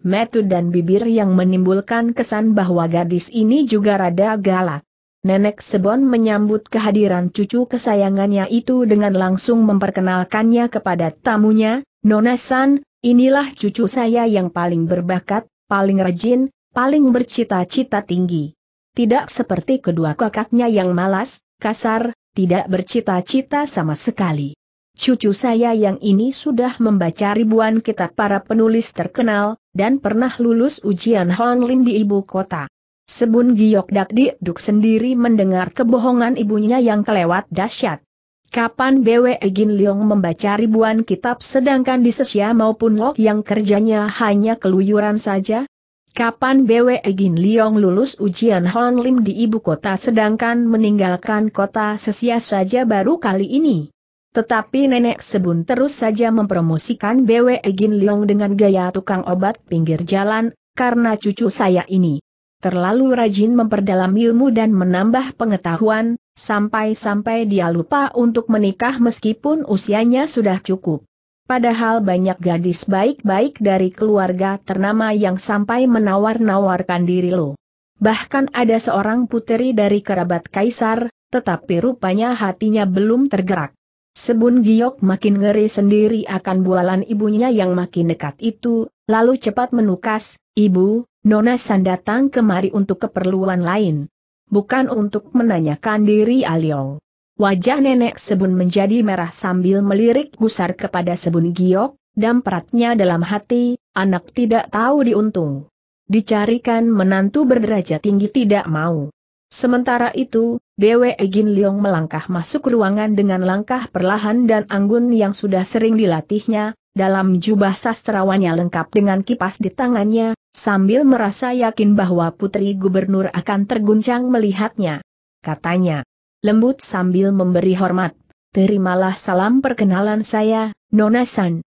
metu dan bibir yang menimbulkan kesan bahwa gadis ini juga rada galak. Nenek Sebon menyambut kehadiran cucu kesayangannya itu dengan langsung memperkenalkannya kepada tamunya, Nona San, inilah cucu saya yang paling berbakat, paling rajin, paling bercita-cita tinggi. Tidak seperti kedua kakaknya yang malas, kasar, tidak bercita-cita sama sekali. Cucu saya yang ini sudah membaca ribuan kitab para penulis terkenal, dan pernah lulus ujian Honlin di ibu kota. Sebun Giok Dak Duk sendiri mendengar kebohongan ibunya yang kelewat dahsyat. Kapan BW Egin Leong membaca ribuan kitab sedangkan di Sesia maupun Lok yang kerjanya hanya keluyuran saja? Kapan BW Egin Leong lulus ujian honlin di ibu kota sedangkan meninggalkan kota Sesia saja baru kali ini? Tetapi nenek Sebun terus saja mempromosikan BW Egin Leong dengan gaya tukang obat pinggir jalan, karena cucu saya ini terlalu rajin memperdalam ilmu dan menambah pengetahuan, sampai-sampai dia lupa untuk menikah meskipun usianya sudah cukup. Padahal banyak gadis baik-baik dari keluarga ternama yang sampai menawar-nawarkan diri lo. Bahkan ada seorang puteri dari kerabat kaisar, tetapi rupanya hatinya belum tergerak. Sebun Giok makin ngeri sendiri akan bualan ibunya yang makin dekat itu, lalu cepat menukas, Ibu, Nona San datang kemari untuk keperluan lain. Bukan untuk menanyakan diri Aliong. Wajah nenek Sebun menjadi merah sambil melirik gusar kepada Sebun Giok, dan peratnya dalam hati, anak tidak tahu diuntung. Dicarikan menantu berderajat tinggi tidak mau. Sementara itu, Dewe Egin Leong melangkah masuk ruangan dengan langkah perlahan dan anggun yang sudah sering dilatihnya, dalam jubah sastrawannya lengkap dengan kipas di tangannya, sambil merasa yakin bahwa putri gubernur akan terguncang melihatnya. Katanya, lembut sambil memberi hormat, terimalah salam perkenalan saya, Nona San.